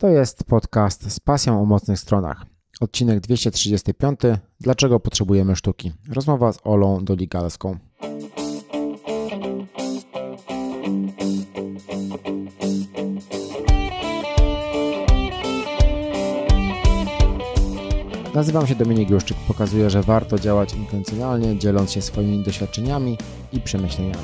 To jest podcast z pasją o mocnych stronach. Odcinek 235. Dlaczego potrzebujemy sztuki? Rozmowa z Olą Doligalską. Nazywam się Dominik Juszczyk. Pokazuję, że warto działać intencjonalnie, dzieląc się swoimi doświadczeniami i przemyśleniami.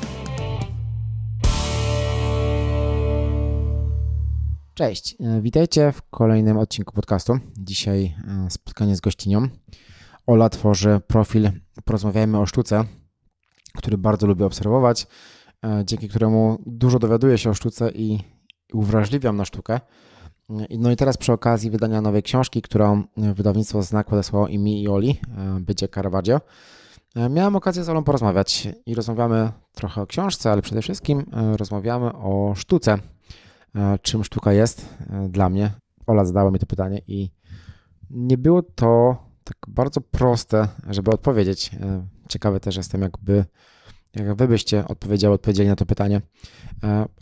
Cześć, e, witajcie w kolejnym odcinku podcastu. Dzisiaj e, spotkanie z gościnią. Ola tworzy profil Porozmawiajmy o sztuce, który bardzo lubię obserwować, e, dzięki któremu dużo dowiaduję się o sztuce i uwrażliwiam na sztukę. No i teraz przy okazji wydania nowej książki, którą wydawnictwo Znak odesłało i mi i Oli, Bycie Caravaggio, miałem okazję z Olą porozmawiać i rozmawiamy trochę o książce, ale przede wszystkim rozmawiamy o sztuce, E, czym sztuka jest e, dla mnie. Ola zadała mi to pytanie i nie było to tak bardzo proste, żeby odpowiedzieć. E, ciekawy też jestem, jakby jak wy byście odpowiedziały, odpowiedzieli na to pytanie.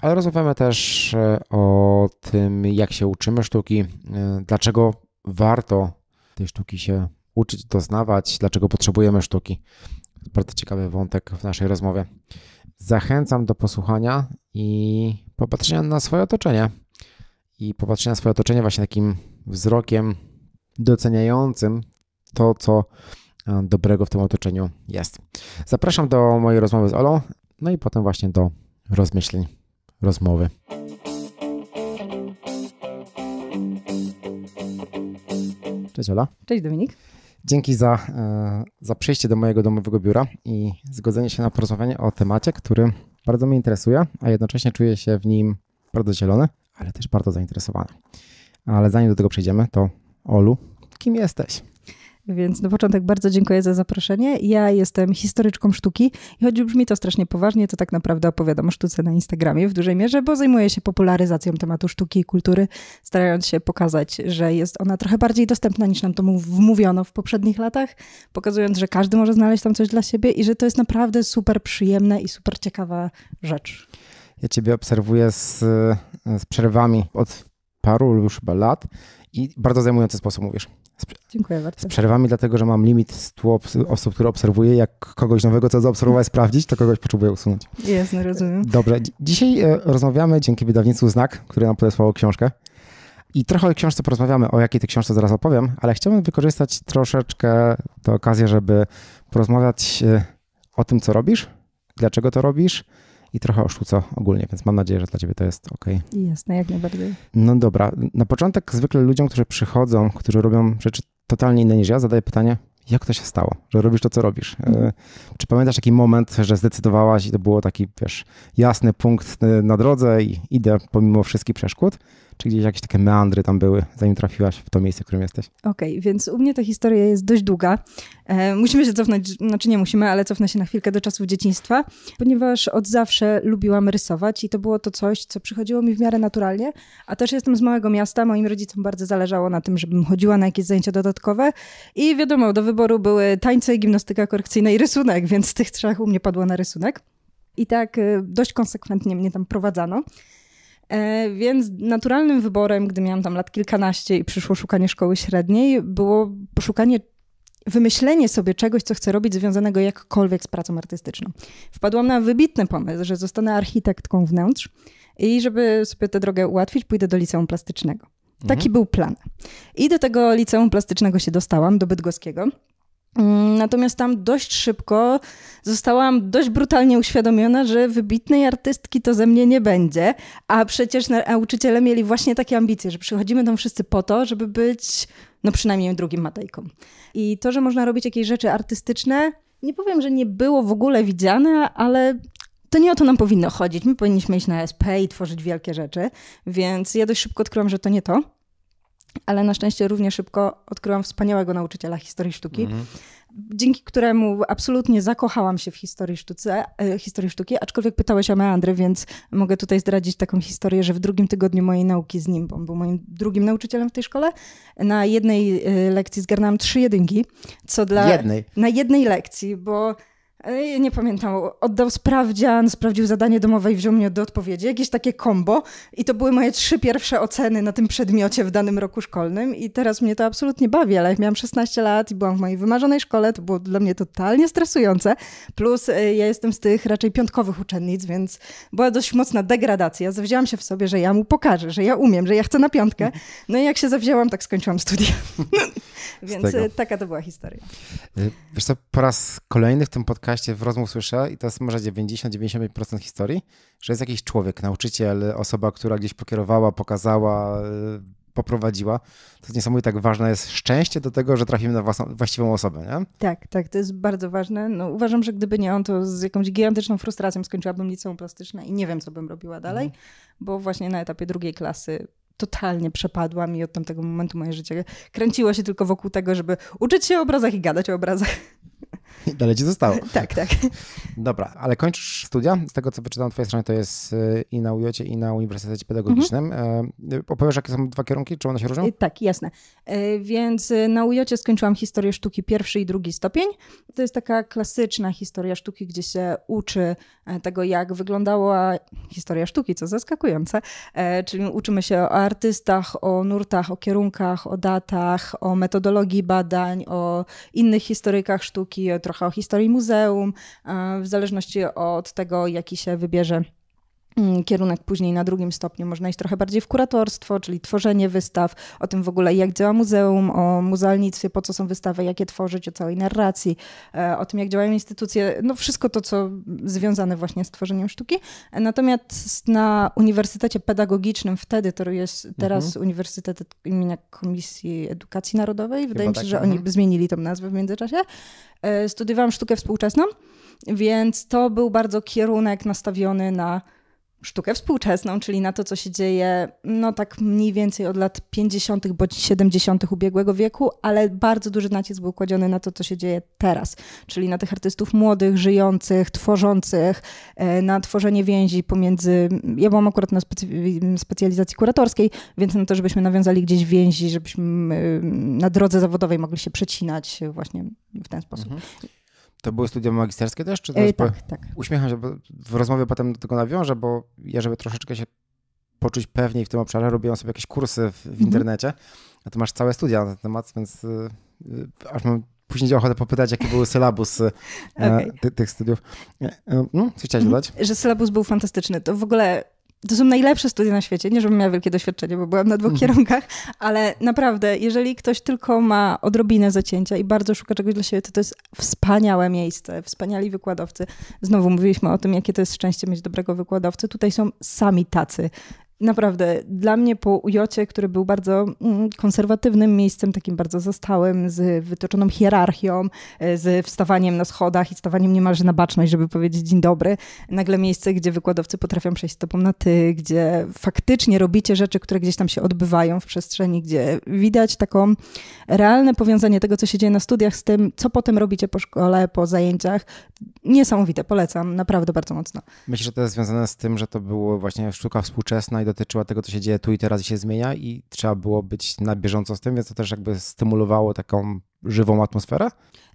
Ale rozmawiamy też o tym, jak się uczymy sztuki, dlaczego warto tej sztuki się uczyć, doznawać, dlaczego potrzebujemy sztuki. Bardzo ciekawy wątek w naszej rozmowie. Zachęcam do posłuchania i popatrzenia na swoje otoczenie i popatrzenia na swoje otoczenie właśnie takim wzrokiem doceniającym to, co dobrego w tym otoczeniu jest. Zapraszam do mojej rozmowy z Olą, no i potem właśnie do rozmyśleń, rozmowy. Cześć Ola. Cześć Dominik. Dzięki za, e, za przyjście do mojego domowego biura i zgodzenie się na porozmawianie o temacie, który bardzo mnie interesuje, a jednocześnie czuję się w nim bardzo zielony, ale też bardzo zainteresowany. Ale zanim do tego przejdziemy, to Olu, kim jesteś? Więc na początek bardzo dziękuję za zaproszenie. Ja jestem historyczką sztuki i choć brzmi to strasznie poważnie, to tak naprawdę opowiadam o sztuce na Instagramie w dużej mierze, bo zajmuję się popularyzacją tematu sztuki i kultury, starając się pokazać, że jest ona trochę bardziej dostępna niż nam to wmówiono w poprzednich latach, pokazując, że każdy może znaleźć tam coś dla siebie i że to jest naprawdę super przyjemna i super ciekawa rzecz. Ja Ciebie obserwuję z, z przerwami od paru już chyba lat i bardzo zajmujący sposób mówisz. Dziękuję bardzo. Z przerwami, dlatego że mam limit 100 osób, które obserwuję. Jak kogoś nowego, co zaobserwowałem, sprawdzić, to kogoś potrzebuję usunąć. Jasne, rozumiem. Dobrze. Dzisiaj e, rozmawiamy dzięki wydawnictwu Znak, który nam podesłał książkę. I trochę o książce porozmawiamy, o jakiej tej książce zaraz opowiem, ale chciałbym wykorzystać troszeczkę tę okazję, żeby porozmawiać e, o tym, co robisz, dlaczego to robisz, i trochę o sztuce ogólnie, więc mam nadzieję, że dla ciebie to jest ok. Jasne, jak najbardziej. No dobra, na początek zwykle ludziom, którzy przychodzą, którzy robią rzeczy totalnie inne niż ja, zadaję pytanie, jak to się stało, że robisz to, co robisz? Mhm. Czy pamiętasz taki moment, że zdecydowałaś i to było taki, wiesz, jasny punkt e, na drodze i idę pomimo wszystkich przeszkód? czy gdzieś jakieś takie meandry tam były, zanim trafiłaś w to miejsce, w którym jesteś? Okej, okay, więc u mnie ta historia jest dość długa. E, musimy się cofnąć, znaczy nie musimy, ale cofnę się na chwilkę do czasów dzieciństwa, ponieważ od zawsze lubiłam rysować i to było to coś, co przychodziło mi w miarę naturalnie, a też jestem z małego miasta, moim rodzicom bardzo zależało na tym, żebym chodziła na jakieś zajęcia dodatkowe i wiadomo, do wyboru były tańce, gimnastyka korekcyjna i rysunek, więc z tych trzech u mnie padło na rysunek. I tak e, dość konsekwentnie mnie tam prowadzano. E, więc naturalnym wyborem, gdy miałam tam lat kilkanaście i przyszło szukanie szkoły średniej, było poszukanie wymyślenie sobie czegoś, co chcę robić, związanego jakkolwiek z pracą artystyczną. Wpadłam na wybitny pomysł, że zostanę architektką wnętrz i żeby sobie tę drogę ułatwić, pójdę do liceum plastycznego. Taki mhm. był plan. I do tego liceum plastycznego się dostałam, do bydgoskiego. Mm, natomiast tam dość szybko zostałam dość brutalnie uświadomiona, że wybitnej artystki to ze mnie nie będzie, a przecież nauczyciele mieli właśnie takie ambicje, że przychodzimy tam wszyscy po to, żeby być no przynajmniej drugim Matejką. I to, że można robić jakieś rzeczy artystyczne, nie powiem, że nie było w ogóle widziane, ale to nie o to nam powinno chodzić. My powinniśmy iść na SP i tworzyć wielkie rzeczy, więc ja dość szybko odkryłam, że to nie to ale na szczęście równie szybko odkryłam wspaniałego nauczyciela historii sztuki, mhm dzięki któremu absolutnie zakochałam się w historii, sztuce, e, historii sztuki, aczkolwiek pytałeś o meandry, więc mogę tutaj zdradzić taką historię, że w drugim tygodniu mojej nauki z nim, bo on był moim drugim nauczycielem w tej szkole, na jednej e, lekcji zgarnęłam trzy jedynki, co dla... Jednej? Na jednej lekcji, bo nie pamiętam, oddał sprawdzian, sprawdził zadanie domowe i wziął mnie do odpowiedzi. Jakieś takie kombo. I to były moje trzy pierwsze oceny na tym przedmiocie w danym roku szkolnym. I teraz mnie to absolutnie bawi, ale jak miałam 16 lat i byłam w mojej wymarzonej szkole, to było dla mnie totalnie stresujące. Plus y, ja jestem z tych raczej piątkowych uczennic, więc była dość mocna degradacja. Zawzięłam się w sobie, że ja mu pokażę, że ja umiem, że ja chcę na piątkę. Mhm. No i jak się zawzięłam, tak skończyłam studia. Więc y, taka to była historia. Y, wiesz co, po raz kolejny w tym podcaście w rozmów słyszę, i to jest może 90-95% historii, że jest jakiś człowiek, nauczyciel, osoba, która gdzieś pokierowała, pokazała, y, poprowadziła. To jest niesamowite, tak ważne jest szczęście do tego, że trafimy na własną, właściwą osobę, nie? Tak, tak, to jest bardzo ważne. No, uważam, że gdyby nie on, to z jakąś gigantyczną frustracją skończyłabym liceum plastyczne i nie wiem, co bym robiła dalej, mhm. bo właśnie na etapie drugiej klasy totalnie przepadłam i od tamtego momentu moje życie kręciło się tylko wokół tego, żeby uczyć się o obrazach i gadać o obrazach. dalej ci zostało. Tak, tak. Dobra, ale kończysz studia. Z tego, co wyczytałem na twojej stronie, to jest y, i na UJ, i na Uniwersytecie Pedagogicznym. Mhm. Y, opowiesz, jakie są dwa kierunki? Czy one się różnią? Y, tak, jasne. Więc na UJ skończyłam historię sztuki pierwszy i drugi stopień. To jest taka klasyczna historia sztuki, gdzie się uczy e, tego, jak wyglądała historia sztuki, co zaskakujące. E, czyli uczymy się o artystach, o nurtach, o kierunkach, o datach, o metodologii badań, o innych historykach sztuki, o trochę o historii muzeum, e, w zależności od tego, jaki się wybierze Mm, kierunek później na drugim stopniu. Można iść trochę bardziej w kuratorstwo, czyli tworzenie wystaw, o tym w ogóle jak działa muzeum, o muzealnictwie, po co są wystawy, jak je tworzyć, o całej narracji, e, o tym jak działają instytucje, no wszystko to, co związane właśnie z tworzeniem sztuki. Natomiast na Uniwersytecie Pedagogicznym wtedy, to jest teraz mhm. Uniwersytet imienia Komisji Edukacji Narodowej, wydaje Chyba mi się, tak. że mhm. oni zmienili tą nazwę w międzyczasie, e, studiowałam sztukę współczesną, więc to był bardzo kierunek nastawiony na sztukę współczesną, czyli na to, co się dzieje, no tak mniej więcej od lat 50. bądź 70. ubiegłego wieku, ale bardzo duży nacisk był kładziony na to, co się dzieje teraz, czyli na tych artystów młodych, żyjących, tworzących, e, na tworzenie więzi pomiędzy. Ja byłam akurat na specjalizacji kuratorskiej, więc na to, żebyśmy nawiązali gdzieś więzi, żebyśmy e, na drodze zawodowej mogli się przecinać właśnie w ten sposób. Mhm. To były studia magisterskie też? Czy to yy, jest tak, po... tak. Uśmiecham się, bo w rozmowie potem do tego nawiążę, bo ja, żeby troszeczkę się poczuć pewniej w tym obszarze, robiłem sobie jakieś kursy w, w mhm. internecie, a ty masz całe studia na ten temat, więc yy, aż mam później ochotę popytać, jaki był sylabus y, okay. E, ty, tych studiów. E, e no, co chciałeś mhm. dodać? Że sylabus był fantastyczny. To w ogóle to są najlepsze studia na świecie. Nie, żebym miała wielkie doświadczenie, bo byłam na dwóch mhm. kierunkach, ale naprawdę, jeżeli ktoś tylko ma odrobinę zacięcia i bardzo szuka czegoś dla siebie, to to jest wspaniałe miejsce, wspaniali wykładowcy. Znowu mówiliśmy o tym, jakie to jest szczęście mieć dobrego wykładowcy. Tutaj są sami tacy Naprawdę, dla mnie po Ujocie, który był bardzo mm, konserwatywnym miejscem, takim bardzo zostałym, z wytoczoną hierarchią, e, z wstawaniem na schodach i stawaniem niemalże na baczność, żeby powiedzieć dzień dobry, nagle miejsce, gdzie wykładowcy potrafią przejść z tobą na ty, gdzie faktycznie robicie rzeczy, które gdzieś tam się odbywają w przestrzeni, gdzie widać taką realne powiązanie tego, co się dzieje na studiach z tym, co potem robicie po szkole, po zajęciach. Niesamowite, polecam, naprawdę bardzo mocno. Myślę, że to jest związane z tym, że to było właśnie sztuka współczesna i dotyczyła tego, co się dzieje tu i teraz i się zmienia i trzeba było być na bieżąco z tym, więc to też jakby stymulowało taką żywą atmosferę?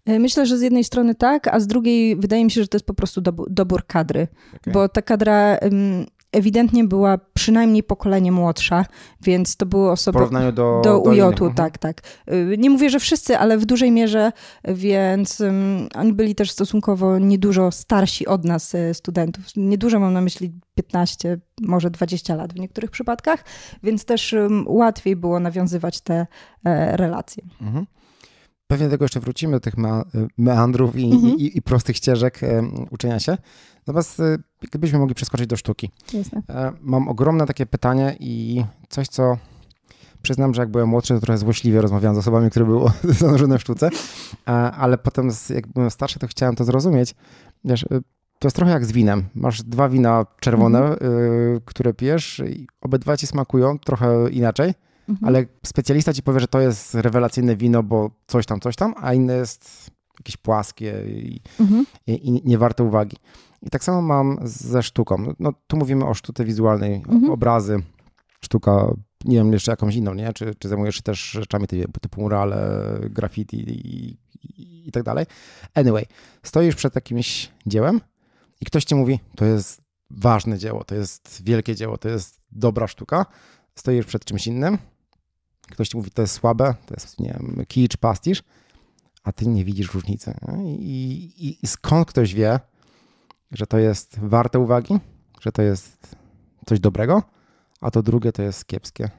E, myślę, że z jednej strony tak, a z drugiej wydaje mi się, że to jest po prostu dobór kadry, okay. bo ta kadra ewidentnie była przynajmniej pokolenie młodsza, więc to były osoby. W porównaniu do, do, do uj mhm. tak, tak. Y, nie mówię, że wszyscy, ale w dużej mierze, więc um, oni byli też stosunkowo niedużo starsi od nas, y, studentów. Niedużo mam na myśli 15, może 20 lat w niektórych przypadkach, więc też um, łatwiej było nawiązywać te e, relacje. Mhm. Pewnie do tego jeszcze wrócimy, do tych meandrów i, mhm. i, i prostych ścieżek e, uczenia się. Natomiast y, gdybyśmy mogli przeskoczyć do sztuki. Jasne. E, mam ogromne takie pytanie i coś, co przyznam, że jak byłem młodszy, to trochę złośliwie rozmawiałem z osobami, które były zanurzone w sztuce, e, ale potem jak byłem starszy, to chciałem to zrozumieć. Wiesz, y, to jest trochę jak z winem. Masz dwa wina czerwone, mhm. y, które pijesz, i obydwa ci smakują trochę inaczej, mhm. ale specjalista ci powie, że to jest rewelacyjne wino, bo coś tam, coś tam, a inne jest jakieś płaskie i, mhm. i, i nie warte uwagi. I tak samo mam ze sztuką. No, tu mówimy o sztuce wizualnej, mhm. obrazy, sztuka, nie wiem, jeszcze jakąś inną, nie? Czy, czy zajmujesz się też rzeczami typu, typu murale, graffiti i, i, i tak dalej. Anyway, stoisz przed jakimś dziełem i ktoś ci mówi, to jest ważne dzieło, to jest wielkie dzieło, to jest dobra sztuka. Stoisz przed czymś innym, ktoś ci mówi, to jest słabe, to jest, nie wiem, kicz, pastisz, a ty nie widzisz różnicy. I, i, i skąd ktoś wie, że to jest warte uwagi, że to jest coś dobrego, a to drugie to jest kiepskie.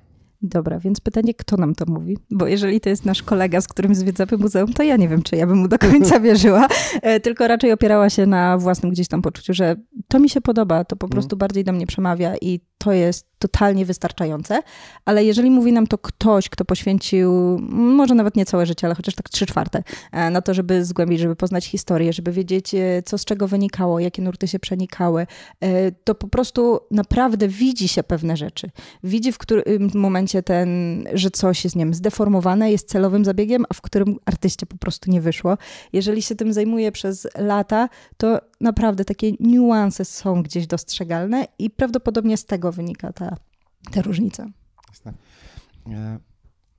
Dobra, więc pytanie, kto nam to mówi? Bo jeżeli to jest nasz kolega, z którym zwiedzamy muzeum, to ja nie wiem, czy ja bym mu do końca wierzyła, e, tylko raczej opierała się na własnym gdzieś tam poczuciu, że to mi się podoba, to po mhm. prostu bardziej do mnie przemawia i to jest totalnie wystarczające, ale jeżeli mówi nam to ktoś, kto poświęcił może nawet nie całe życie, ale chociaż tak trzy czwarte e, na to, żeby zgłębić, żeby poznać historię, żeby wiedzieć, e, co z czego wynikało, jakie nurty się przenikały, e, to po prostu naprawdę widzi się pewne rzeczy. Widzi w którym momencie ten, że coś jest, nie wiem, zdeformowane, jest celowym zabiegiem, a w którym artyście po prostu nie wyszło. Jeżeli się tym zajmuje przez lata, to naprawdę takie niuanse są gdzieś dostrzegalne i prawdopodobnie z tego wynika ta, ta różnica. Jasne. E,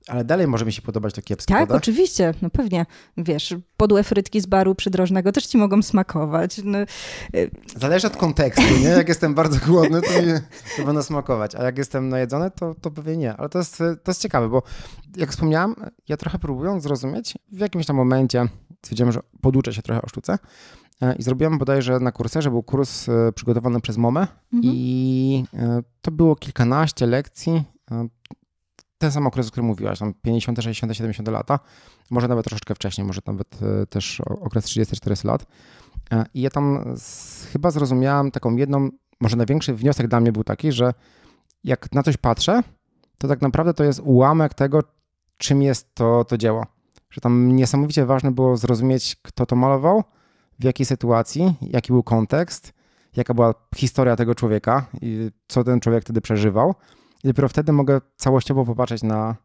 ale dalej może mi się podobać to kiepskie. Tak, prawda? oczywiście, no pewnie. Wiesz, podłe frytki z baru przydrożnego też ci mogą smakować. No. E, Zależy od kontekstu, nie? Jak jestem bardzo głodny, to, mi, to będą smakować, a jak jestem najedzony, to, to pewnie nie. Ale to jest, to jest ciekawe, bo jak wspomniałam, ja trochę próbując zrozumieć, w jakimś tam momencie stwierdziłem, że poduczę się trochę o sztuce E, I zrobiłem bodajże na kurserze, był kurs e, przygotowany przez MOME mhm. i e, to było kilkanaście lekcji. Ten sam okres, o którym mówiłaś, tam 50, 60, 70 lata, może nawet troszeczkę wcześniej, może nawet też okres 30-40 lat. I ja tam chyba zrozumiałem taką jedną, może największy wniosek dla mnie był taki, że jak na coś patrzę, to tak naprawdę to jest ułamek tego, czym jest to, to dzieło. Że tam niesamowicie ważne było zrozumieć, kto to malował, w jakiej sytuacji, jaki był kontekst, jaka była historia tego człowieka i co ten człowiek wtedy przeżywał. I dopiero wtedy mogę całościowo popatrzeć na,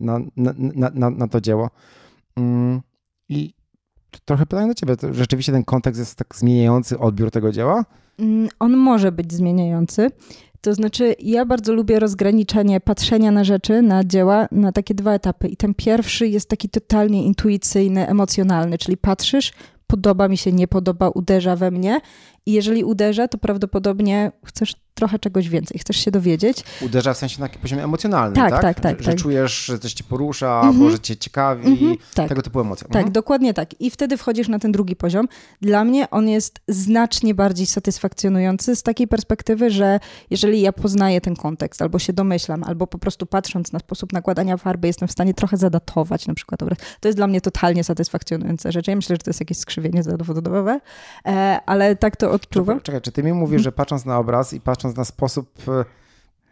na, na, na, na to dzieło. Mm, I trochę pytanie do ciebie. Rzeczywiście ten kontekst jest tak zmieniający odbiór tego dzieła? Mm, on może być zmieniający. To znaczy, ja bardzo lubię rozgraniczanie patrzenia na rzeczy, na dzieła, na takie dwa etapy. I ten pierwszy jest taki totalnie intuicyjny, emocjonalny, czyli patrzysz, podoba mi się, nie podoba, uderza we mnie i jeżeli uderza, to prawdopodobnie chcesz trochę czegoś więcej, chcesz się dowiedzieć. Uderza w sensie na poziomie emocjonalnym, tak? Tak, tak, tak. Że, tak. czujesz, że coś cię porusza, mm -hmm. że cię ciekawi, mm -hmm, tak. tego typu emocje. Tak, mm -hmm. dokładnie tak. I wtedy wchodzisz na ten drugi poziom. Dla mnie on jest znacznie bardziej satysfakcjonujący z takiej perspektywy, że jeżeli ja poznaję ten kontekst, albo się domyślam, albo po prostu patrząc na sposób nakładania farby jestem w stanie trochę zadatować na przykład obraz. To jest dla mnie totalnie satysfakcjonujące rzecz. Ja myślę, że to jest jakieś skrzywienie zawodowe, e, ale tak to to odczuwa? Czekaj, czekaj czy ty mi mówisz, mhm. że patrząc na obraz i patrząc na sposób e,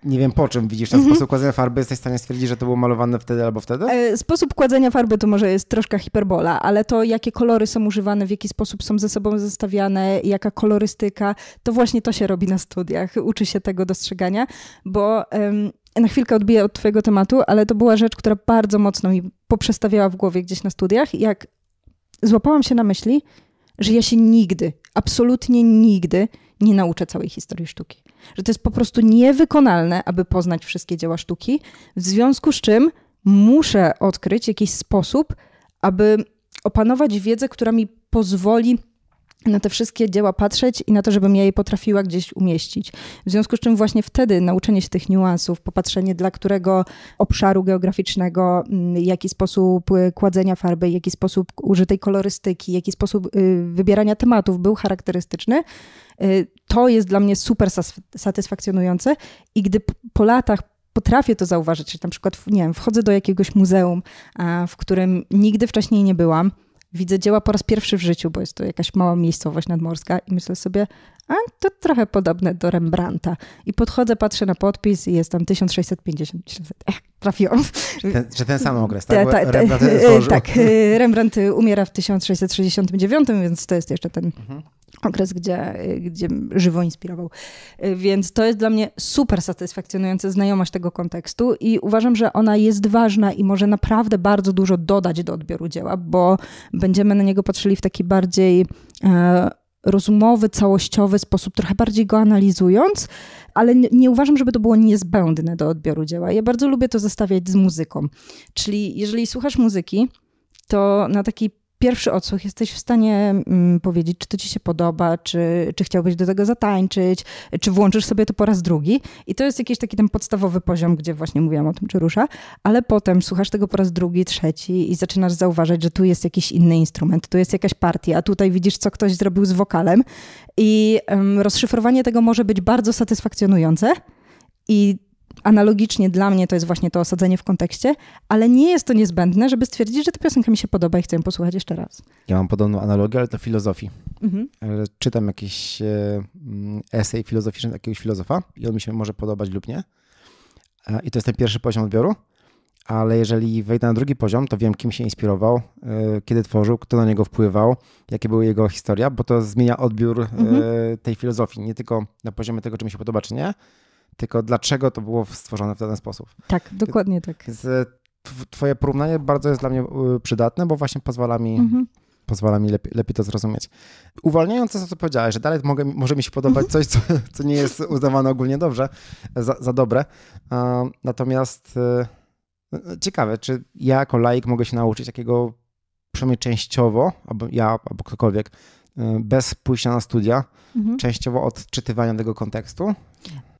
nie wiem po czym widzisz ten mm -hmm. sposób kładzenia farby, jesteś w stanie stwierdzić, że to było malowane wtedy albo wtedy? E, sposób kładzenia farby to może jest troszkę hiperbola, ale to jakie kolory są używane, w jaki sposób są ze sobą zestawiane, jaka kolorystyka, to właśnie to się robi na studiach. Uczy się tego dostrzegania, bo na chwilkę odbiję od twojego tematu, ale to była rzecz, która bardzo mocno mi poprzestawiała w głowie gdzieś na studiach, jak złapałam się na myśli, że ja się nigdy, absolutnie nigdy nie nauczę całej historii sztuki. Że to jest po prostu niewykonalne, aby poznać wszystkie dzieła sztuki, w związku z czym muszę odkryć jakiś sposób, aby opanować wiedzę, która mi pozwoli na te wszystkie dzieła patrzeć i na to, żebym ja je potrafiła gdzieś umieścić. W związku z czym właśnie wtedy nauczenie się tych niuansów, popatrzenie dla którego obszaru geograficznego, mm, jaki sposób y, kładzenia farby, jaki sposób użytej kolorystyki, jaki sposób y, wybierania tematów był charakterystyczny, y, to jest dla mnie super satysfakcjonujące i gdy po latach potrafię to zauważyć, czy na przykład, nie wiem, wchodzę do jakiegoś muzeum, w którym nigdy wcześniej nie byłam, Widzę dzieła po raz pierwszy w życiu, bo jest to jakaś mała miejscowość nadmorska i myślę sobie, a to trochę podobne do Rembrandta. I podchodzę, patrzę na podpis i jest tam 1650. Ech, trafiłam. Że ten, że ten sam okres, tak? Ta, ta, Rembrandt e, tak, e, Rembrandt umiera w 1669, więc to jest jeszcze ten mhm. okres, gdzie, gdzie żywo inspirował. E, więc to jest dla mnie super satysfakcjonująca znajomość tego kontekstu i uważam, że ona jest ważna i może naprawdę bardzo dużo dodać do odbioru dzieła, bo będziemy na niego patrzyli w taki bardziej rozumowy, całościowy sposób, trochę bardziej go analizując, ale nie uważam, żeby to było niezbędne do odbioru dzieła. Ja bardzo lubię to zestawiać z muzyką. Czyli jeżeli słuchasz muzyki, to na takiej pierwszy odsłuch jesteś w stanie mm, powiedzieć, czy to ci się podoba, czy, czy chciałbyś do tego zatańczyć, czy włączysz sobie to po raz drugi. I to jest jakiś taki ten podstawowy poziom, gdzie właśnie mówiłam o tym, czy rusza, ale potem słuchasz tego po raz drugi, trzeci i zaczynasz zauważać, że tu jest jakiś inny instrument, tu jest jakaś partia, a tutaj widzisz, co ktoś zrobił z wokalem. I rozszyfrowanie tego może być bardzo satysfakcjonujące. I analogicznie dla mnie to jest właśnie to osadzenie w kontekście, ale nie jest to niezbędne, żeby stwierdzić, że ta piosenka mi się podoba i chcę ją posłuchać jeszcze raz. Ja mam podobną analogię, ale to filozofii. Mhm. Czytam jakiś e, mm, esej filozoficzny jakiegoś filozofa i on mi się może podobać lub nie. E, I to jest ten pierwszy poziom odbioru. Ale jeżeli wejdę na drugi poziom, to wiem, kim się inspirował, e, kiedy tworzył, kto na niego wpływał, jakie były jego historia, bo to zmienia odbiór mhm. tej filozofii. Nie tylko na poziomie tego, czy mi się podoba, czy nie, tylko dlaczego to było stworzone w ten sposób. Tak, dokładnie tak. E, twoje porównanie bardzo jest dla mnie e, przydatne, bo właśnie pozwala mi. Mhm pozwala mi lepiej, lepiej, to zrozumieć. Uwalniając to, co powiedziałeś, że dalej mogę, może mi się podobać coś, co, mhm. co nie jest uznawane ogólnie dobrze, za, za dobre. natomiast e, ciekawe, czy ja jako laik mogę się nauczyć takiego przynajmniej częściowo, albo ja, albo ktokolwiek, bez pójścia na studia, mhm. częściowo odczytywania tego kontekstu,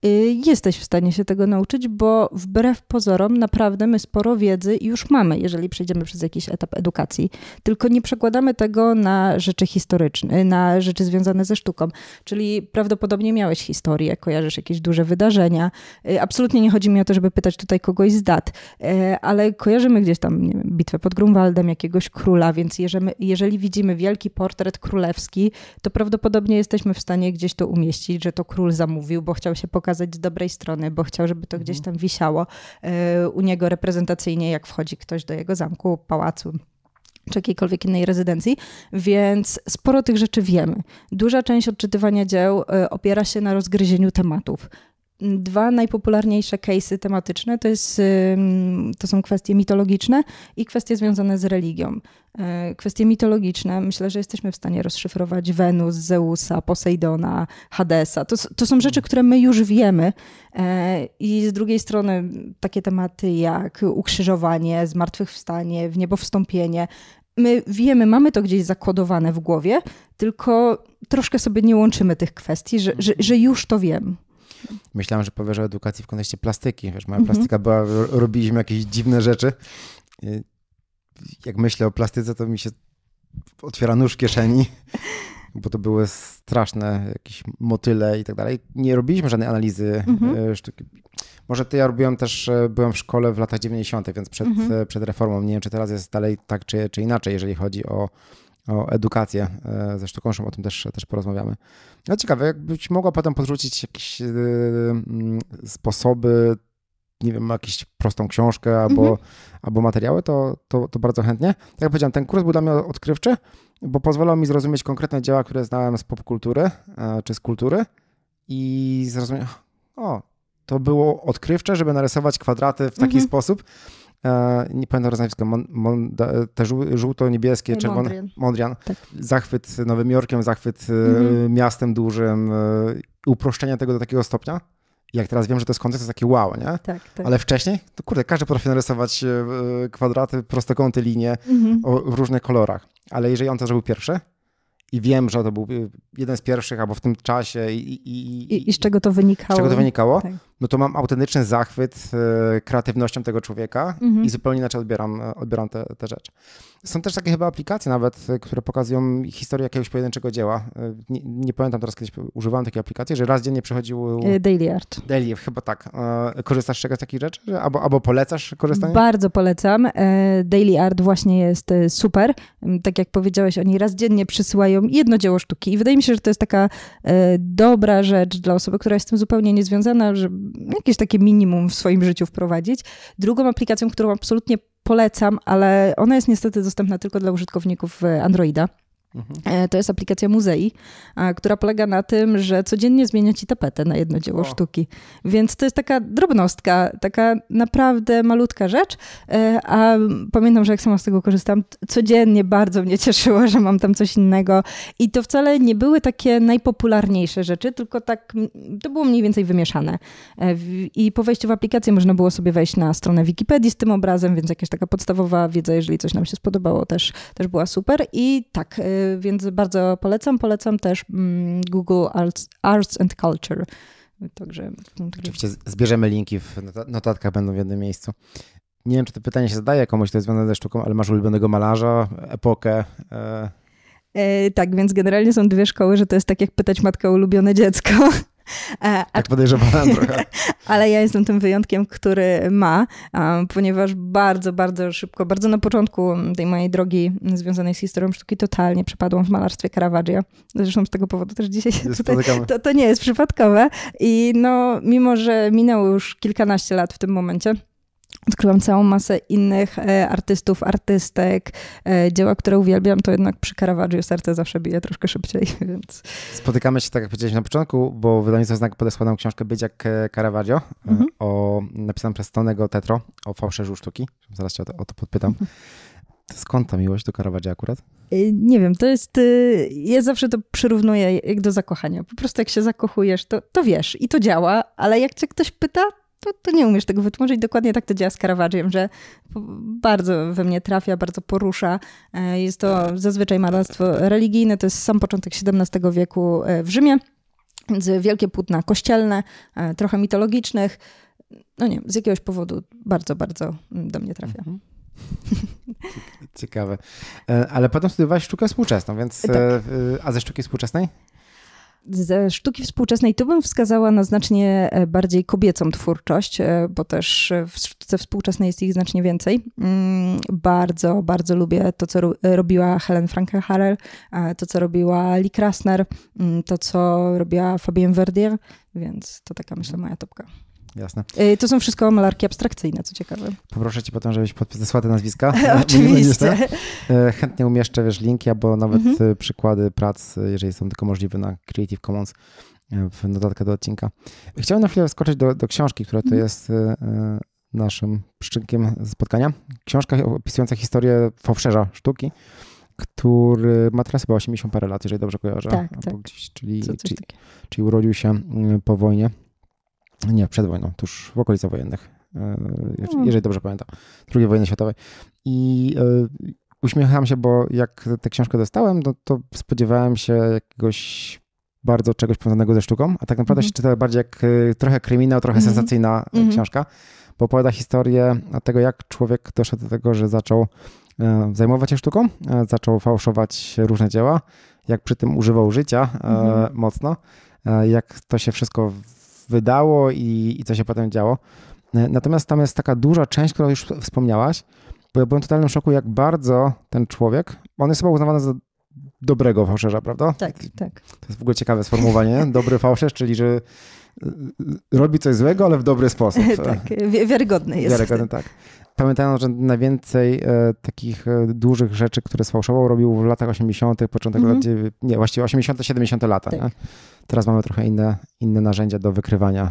Y, jesteś w stanie się tego nauczyć, bo wbrew pozorom naprawdę my sporo wiedzy już mamy, jeżeli przejdziemy przez jakiś etap edukacji. Tylko nie przekładamy tego na rzeczy historyczne, na rzeczy związane ze sztuką. Czyli prawdopodobnie miałeś historię, kojarzysz jakieś duże wydarzenia. Y, absolutnie nie chodzi mi o to, żeby pytać tutaj kogoś z dat, y, ale kojarzymy gdzieś tam nie wiem, bitwę pod Grunwaldem, jakiegoś króla, więc jeżeli, jeżeli widzimy wielki portret królewski, to prawdopodobnie jesteśmy w stanie gdzieś to umieścić, że to król zamówił, bo chciał chciał się pokazać z dobrej strony, bo chciał, żeby to mhm. gdzieś tam wisiało e, u niego reprezentacyjnie, jak wchodzi ktoś do jego zamku, pałacu czy jakiejkolwiek innej rezydencji, więc sporo tych rzeczy wiemy. Duża część odczytywania dzieł e, opiera się na rozgryzieniu tematów, dwa najpopularniejsze case'y tematyczne to, jest, to są kwestie mitologiczne i kwestie związane z religią. E, kwestie mitologiczne, myślę, że jesteśmy w stanie rozszyfrować Wenus, Zeusa, Posejdona, Hadesa. To, to są rzeczy, które my już wiemy. E, I z drugiej strony takie tematy jak ukrzyżowanie, zmartwychwstanie, w niebo wstąpienie, my wiemy, mamy to gdzieś zakodowane w głowie, tylko troszkę sobie nie łączymy tych kwestii, że, że, że już to wiem. Myślałem, że powiesz o edukacji w kontekście plastyki. Wiesz, moja mhm. plastyka była, robiliśmy jakieś dziwne rzeczy. Jak myślę o plastyce, to mi się otwiera nóż w kieszeni, bo to były straszne jakieś motyle i tak dalej. Nie robiliśmy żadnej analizy mhm. E, sztuki. Może to ja robiłem też, e, byłem w szkole w latach 90., więc przed, mhm. E, przed reformą. Nie wiem, czy teraz jest dalej tak, czy, czy inaczej, jeżeli chodzi o o edukację ze Sztukoszem, o tym też, też porozmawiamy. No ciekawe, jakbyś mogła potem podrzucić jakieś e, mm, sposoby, nie wiem, jakąś prostą książkę albo, mm -hmm. albo materiały, to, to, to, bardzo chętnie. Tak jak powiedziałem, ten kurs był dla mnie odkrywczy, bo pozwalał mi zrozumieć konkretne dzieła, które znałem z popkultury e, czy z kultury i zrozumieć, o, to było odkrywcze, żeby narysować kwadraty w taki mm -hmm. sposób, E, nie pamiętam teraz nazwiska, Mon, Mon, te żółto-niebieskie, no, czerwone, Mondrian. Mondrian. Tak. Zachwyt Nowym Jorkiem, zachwyt e, mhm. miastem dużym, e, uproszczenia tego do takiego stopnia, jak teraz wiem, że to jest koncept, to jest takie wow, nie? Tak, tak. Ale wcześniej, to kurde, każdy potrafi narysować kwadraty, prostokąty, linie mhm. o, w różnych kolorach. Ale jeżeli on to zrobił pierwszy i wiem, że to był jeden z pierwszych albo w tym czasie i... I, i, I, i z czego to wynikało. Z czego to wynikało, tak no to mam autentyczny zachwyt e, kreatywnością tego człowieka mhm. i zupełnie inaczej odbieram, e, odbieram te, te rzeczy. Są też takie chyba aplikacje nawet, e, które pokazują historię jakiegoś pojedynczego dzieła. Nie, nie pamiętam teraz, kiedyś używałem takiej aplikacji, że raz dziennie przychodził... Daily Art. Daily, chyba tak. Korzystasz z czegoś takich rzeczy? Albo, albo polecasz korzystanie? Bardzo polecam. Daily Art właśnie jest super. Mm, tak jak powiedziałeś, oni raz dziennie przysyłają jedno dzieło sztuki i wydaje mi się, że to jest taka dobra rzecz dla osoby, która jest z tym zupełnie niezwiązana, że jakieś takie minimum w swoim życiu wprowadzić. Drugą aplikacją, którą absolutnie polecam, ale ona jest niestety dostępna tylko dla użytkowników e, Androida Mhm. E, to jest aplikacja Muzei, która polega na tym, że codziennie zmienia ci tapetę na jedno dzieło o. sztuki. Więc to jest taka drobnostka, taka naprawdę malutka rzecz. E, a pamiętam, że jak sama z tego korzystam, codziennie bardzo mnie cieszyło, że mam tam coś innego. I to wcale nie były takie najpopularniejsze rzeczy, tylko tak to było mniej więcej wymieszane. E, I po wejściu w aplikację można było sobie wejść na stronę Wikipedii z tym obrazem, więc jakaś taka podstawowa wiedza, jeżeli coś nam się spodobało, też, też była super. I tak Y, więc bardzo polecam. Polecam też mm, Google Arts, Arts and Culture. Także, Oczywiście zbierzemy linki w notatkach, będą w jednym miejscu. Nie wiem, czy to pytanie się zadaje komuś, to jest związane ze sztuką, ale masz ulubionego malarza, epokę? E... E, tak, więc generalnie są dwie szkoły, że to jest tak jak pytać matka o ulubione dziecko. E, tak podejrzewam trochę. Ale ja jestem tym wyjątkiem, który ma, ponieważ bardzo, bardzo szybko, bardzo na początku tej mojej drogi związanej z historią sztuki totalnie przepadłam w malarstwie Caravaggio. Zresztą z tego powodu też dzisiaj się tutaj, to, to nie jest przypadkowe. I no, mimo, że minęło już kilkanaście lat w tym momencie, odkryłam całą masę innych e, artystów, artystek, e, dzieła, które uwielbiam, to jednak przy Caravaggio serce zawsze bije troszkę szybciej, więc... Spotykamy się, tak jak powiedzieliśmy na początku, bo wydawnictwo Znak podesłał nam książkę Być jak e, Caravaggio, mhm. o, napisaną przez Tonego Tetro, o fałszerzu sztuki. Zaraz cię o to, o to podpytam. Mhm. Skąd ta miłość do Caravaggio akurat? Nie wiem, to jest. Ja zawsze to przyrównuję jak do zakochania. Po prostu jak się zakochujesz, to, to wiesz i to działa, ale jak cię ktoś pyta, to, to nie umiesz tego wytłumaczyć. Dokładnie tak to działa z Caravagiem, że bardzo we mnie trafia, bardzo porusza. E, jest to zazwyczaj malarstwo religijne, to jest sam początek XVII wieku e, w Rzymie, więc wielkie płótna kościelne, e, trochę mitologicznych. No nie, z jakiegoś powodu bardzo, bardzo do mnie trafia. Mhm. Ciekawe. Ale potem studiowałaś sztukę współczesną, więc. Tak. A ze sztuki współczesnej? ze sztuki współczesnej tu bym wskazała na znacznie e, bardziej kobiecą twórczość, e, bo też w sztuce współczesnej jest ich znacznie więcej. Mm, bardzo, bardzo lubię to, co robiła Helen Frankenharel, e, to, co robiła Lee Krasner, mm, to, co robiła Fabienne Verdier, więc to taka myślę moja topka. Jasne. Y, to są wszystko malarki abstrakcyjne, co ciekawe. Poproszę cię potem, żebyś podpisała te nazwiska. Oczywiście. Tak? E, chętnie umieszczę, wiesz, linki albo nawet mhm. E, przykłady prac, e, jeżeli są tylko możliwe na Creative Commons w notatkę do odcinka. Chciałem na chwilę skoczyć do, do książki, która to mhm. jest naszym przyczynkiem spotkania. Książka opisująca historię fałszerza sztuki, który ma teraz chyba 80 parę lat, jeżeli dobrze kojarzę. Tak, tak. Gdzieś, czyli, czyli, czyli urodził się po wojnie nie, przed wojną, tuż w okolicach wojennych, e, mm. jeżeli dobrze pamiętam, II wojny światowej. I e, uśmiechałem się, bo jak tę książkę dostałem, no to spodziewałem się jakiegoś bardzo czegoś powiązanego ze sztuką, a tak naprawdę mm się czyta bardziej jak e, trochę kryminał, trochę mm sensacyjna mm książka, bo opowiada historię tego, jak człowiek doszedł do tego, że zaczął zajmować się sztuką, zaczął fałszować różne dzieła, jak przy tym używał życia mhm. mocno, jak to się wszystko wydało i, i co się potem działo. E, natomiast tam jest taka duża część, którą już wspomniałaś, bo ja byłem w totalnym szoku, jak bardzo ten człowiek, on jest chyba uznawany za dobrego fałszerza, prawda? Tak, tak. To jest w ogóle ciekawe sformułowanie, dobry fałszerz, czyli że e, e, robi coś złego, ale w dobry sposób. tak, wiarygodny jest. Wiarygodny, tak pamiętając, że najwięcej e, takich e, dużych rzeczy, które sfałszował, robił w latach 80., początek mm -hmm. lat, nie, właściwie 80., 70. lata. Tak. Teraz mamy trochę inne, inne narzędzia do wykrywania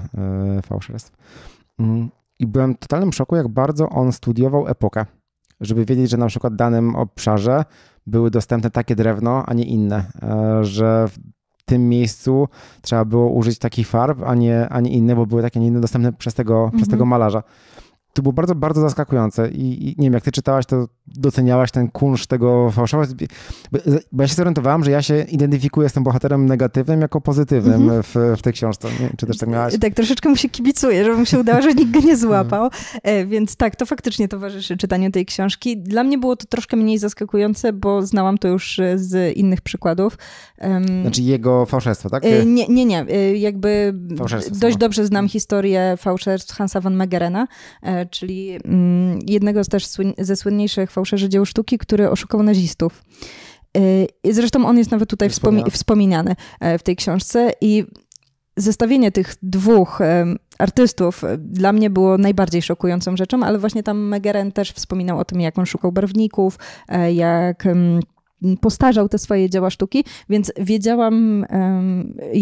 e, fałszerstw. Mm. I byłem w totalnym szoku, jak bardzo on studiował epokę, żeby wiedzieć, że na przykład w danym obszarze były dostępne takie drewno, a nie inne, e, że w tym miejscu trzeba było użyć takich farb, a nie, a nie inne, bo były takie nie inne dostępne przez tego, mm -hmm. przez mhm. tego malarza to było bardzo, bardzo zaskakujące i, i nie wiem, jak ty czytałaś, to doceniałaś ten kunsz tego fałszowania. Y, bo ja się zorientowałam, że ja się identyfikuję z tym bohaterem negatywnym jako pozytywnym mm -hmm. w, w tej książce. Nie? Czy też tak miałaś? Tak, troszeczkę mu się kibicuje, żeby mu się udało, że nikt go nie złapał. Mhm. E, więc tak, to faktycznie towarzyszy czytaniu tej książki. Dla mnie było to troszkę mniej zaskakujące, bo znałam to już e, z innych przykładów. Znaczy jego fałszerstwo, tak? E, nie, nie, nie. Jakby dość no. dobrze znam mhm. historię fałszerstw Hansa van Megerena, czyli mm, jednego z też ze słynniejszych fałszerzy dzieł sztuki, który oszukał nazistów. Y, zresztą on jest nawet tutaj wspomniany wspominany e, w tej książce i zestawienie tych dwóch e, artystów e, dla mnie było najbardziej szokującą rzeczą, ale właśnie tam Megeren też wspominał o tym, jak on szukał barwników, jak mm, postarzał te swoje dzieła sztuki, więc wiedziałam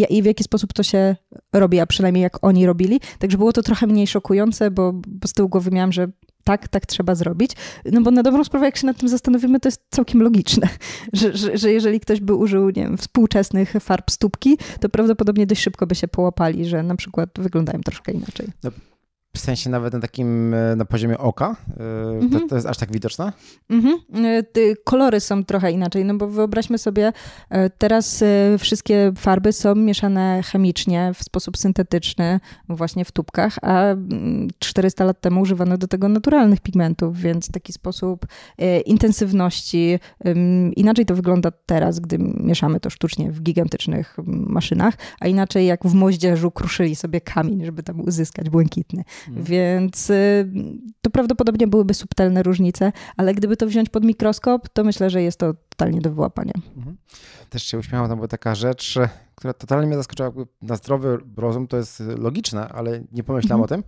i w jaki sposób to się robi, a przynajmniej jak oni robili. Także było to trochę mniej szokujące, bo, bo z tyłu głowy miałam, że tak, tak trzeba zrobić. No bo na dobrą sprawę, jak się nad tym zastanowimy, to jest całkiem logiczne, że, że, że jeżeli ktoś by użył nie wiem, współczesnych farb stópki, to prawdopodobnie dość szybko by się połapali, że na przykład wyglądają troszkę inaczej. No, w sensie nawet na takim, e, na poziomie oka, e, to, mhm. to, jest aż tak widoczne? Mhm. E, kolory są trochę inaczej, no bo wyobraźmy sobie, teraz wszystkie farby są mieszane chemicznie, w sposób syntetyczny, właśnie w tubkach, a 400 mm, lat temu używano do tego naturalnych pigmentów, więc taki sposób intensywności, inaczej to wygląda teraz, gdy mieszamy to sztucznie w gigantycznych maszynach, a inaczej jak w moździerzu kruszyli sobie kamień, żeby tam uzyskać błękitny. Mhm. Więc y, to prawdopodobnie byłyby subtelne różnice, ale gdyby to wziąć pod mikroskop, to myślę, że jest to totalnie do wyłapania. Mhm. Też się uśmiechałam tam była taka rzecz, która totalnie mnie zaskoczyła. Na zdrowy rozum to jest logiczne, ale nie pomyślałam mhm. o tym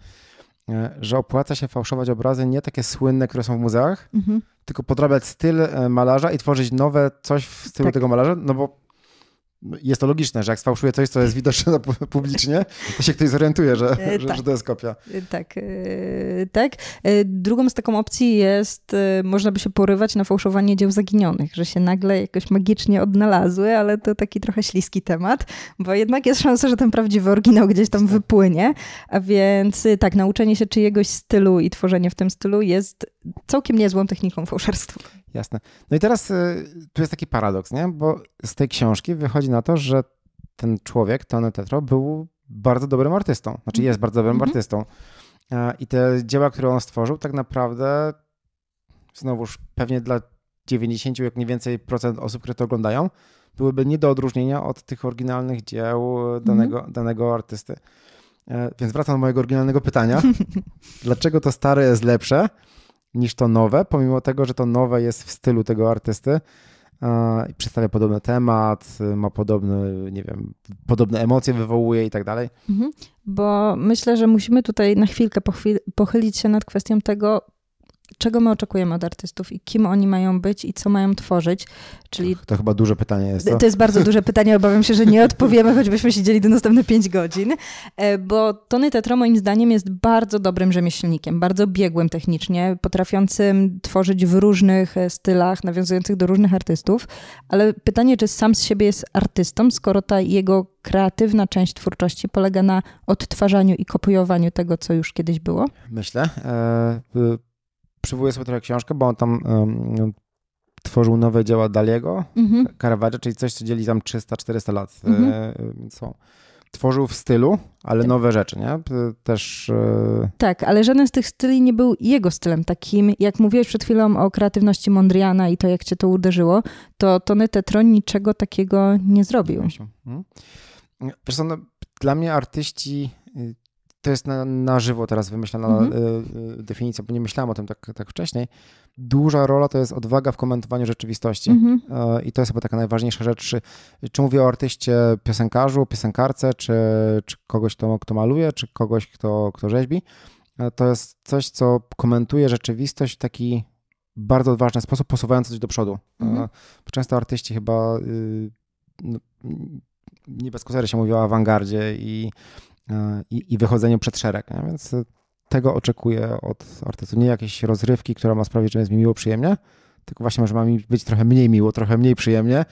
e, że opłaca się fałszować obrazy nie takie słynne, które są w muzeach, mhm. tylko podrabiać styl e, malarza i tworzyć nowe coś w stylu tak. tego malarza, no bo jest to logiczne, że jak sfałszuje coś, co jest widoczne publicznie, to się ktoś zorientuje, że, e, że, tak. że to jest kopia. E, tak, e, tak. Drugą z taką opcji jest, można by się porywać na fałszowanie dzieł zaginionych, że się nagle jakoś magicznie odnalazły, ale to taki trochę śliski temat, bo jednak jest szansa, że ten prawdziwy oryginał gdzieś tam tak. wypłynie, a więc tak, nauczenie się czyjegoś stylu i tworzenie w tym stylu jest całkiem niezłą techniką fałszerstwa. Jasne. No i teraz y, tu jest taki paradoks, nie? Bo z tej książki wychodzi na to, że ten człowiek, Tony Tetro, był bardzo dobrym artystą. Znaczy jest bardzo dobrym mhm. artystą. E, I te dzieła, które on stworzył, tak naprawdę znowuż pewnie dla 90, jak mniej więcej procent osób, które to oglądają, byłyby nie do odróżnienia od tych oryginalnych dzieł danego, mhm. danego artysty. E, więc wracam do mojego oryginalnego pytania. Dlaczego to stare jest lepsze? niż to nowe, pomimo tego, że to nowe jest w stylu tego artysty. I przedstawia podobny temat, ma podobny, nie wiem, podobne emocje wywołuje i tak dalej. Mhm. Bo myślę, że musimy tutaj na chwilkę pochylić się nad kwestią tego, czego my oczekujemy od artystów i kim oni mają być i co mają tworzyć. Czyli to, chyba duże pytanie jest. To? No. to jest bardzo duże pytanie, obawiam się, że nie odpowiemy, choćbyśmy siedzieli do następne 5 godzin, e, bo Tony Tetro moim zdaniem jest bardzo dobrym rzemieślnikiem, bardzo biegłym technicznie, potrafiącym tworzyć w różnych e, stylach, nawiązujących do różnych artystów, ale pytanie, czy sam z siebie jest artystą, skoro ta jego kreatywna część twórczości polega na odtwarzaniu i kopiowaniu tego, co już kiedyś było? Myślę. Eee, przywołuję sobie trochę książkę, bo on tam um, tworzył nowe dzieła Daliego, mm -hmm. Caravaggio, czyli coś, co dzieli tam 300-400 lat. Mm -hmm. Tworzył w stylu, ale tak. nowe rzeczy, nie? Też. E, tak, ale żaden z tych styli nie był jego stylem takim. Jak mówiłeś przed chwilą o kreatywności Mondriana i to, jak cię to uderzyło, to Tony Tetron niczego takiego nie zrobił. Mhm. Wiesz, no, dla mnie artyści y, to jest na, na żywo teraz wymyślana mm -hmm. definicja, bo nie myślałem o tym tak, tak wcześniej. Duża rola to jest odwaga w komentowaniu rzeczywistości. Mm -hmm. I to jest chyba taka najważniejsza rzecz. Czy, mówię o artyście, piosenkarzu, piosenkarce, czy, czy kogoś, kto, kto maluje, czy kogoś, kto, kto rzeźbi. To jest coś, co komentuje rzeczywistość w taki bardzo odważny sposób, posuwając coś do przodu. Mm -hmm. Często artyści chyba. Y, no, nie bez kozery się mówi o awangardzie i E, i, i wychodzeniu przed szereg. Nie? Więc e, tego oczekuję od artystów. Nie jakiejś rozrywki, która ma sprawić, że jest mi miło, przyjemnie, tylko właśnie może ma mi być trochę mniej miło, trochę mniej przyjemnie,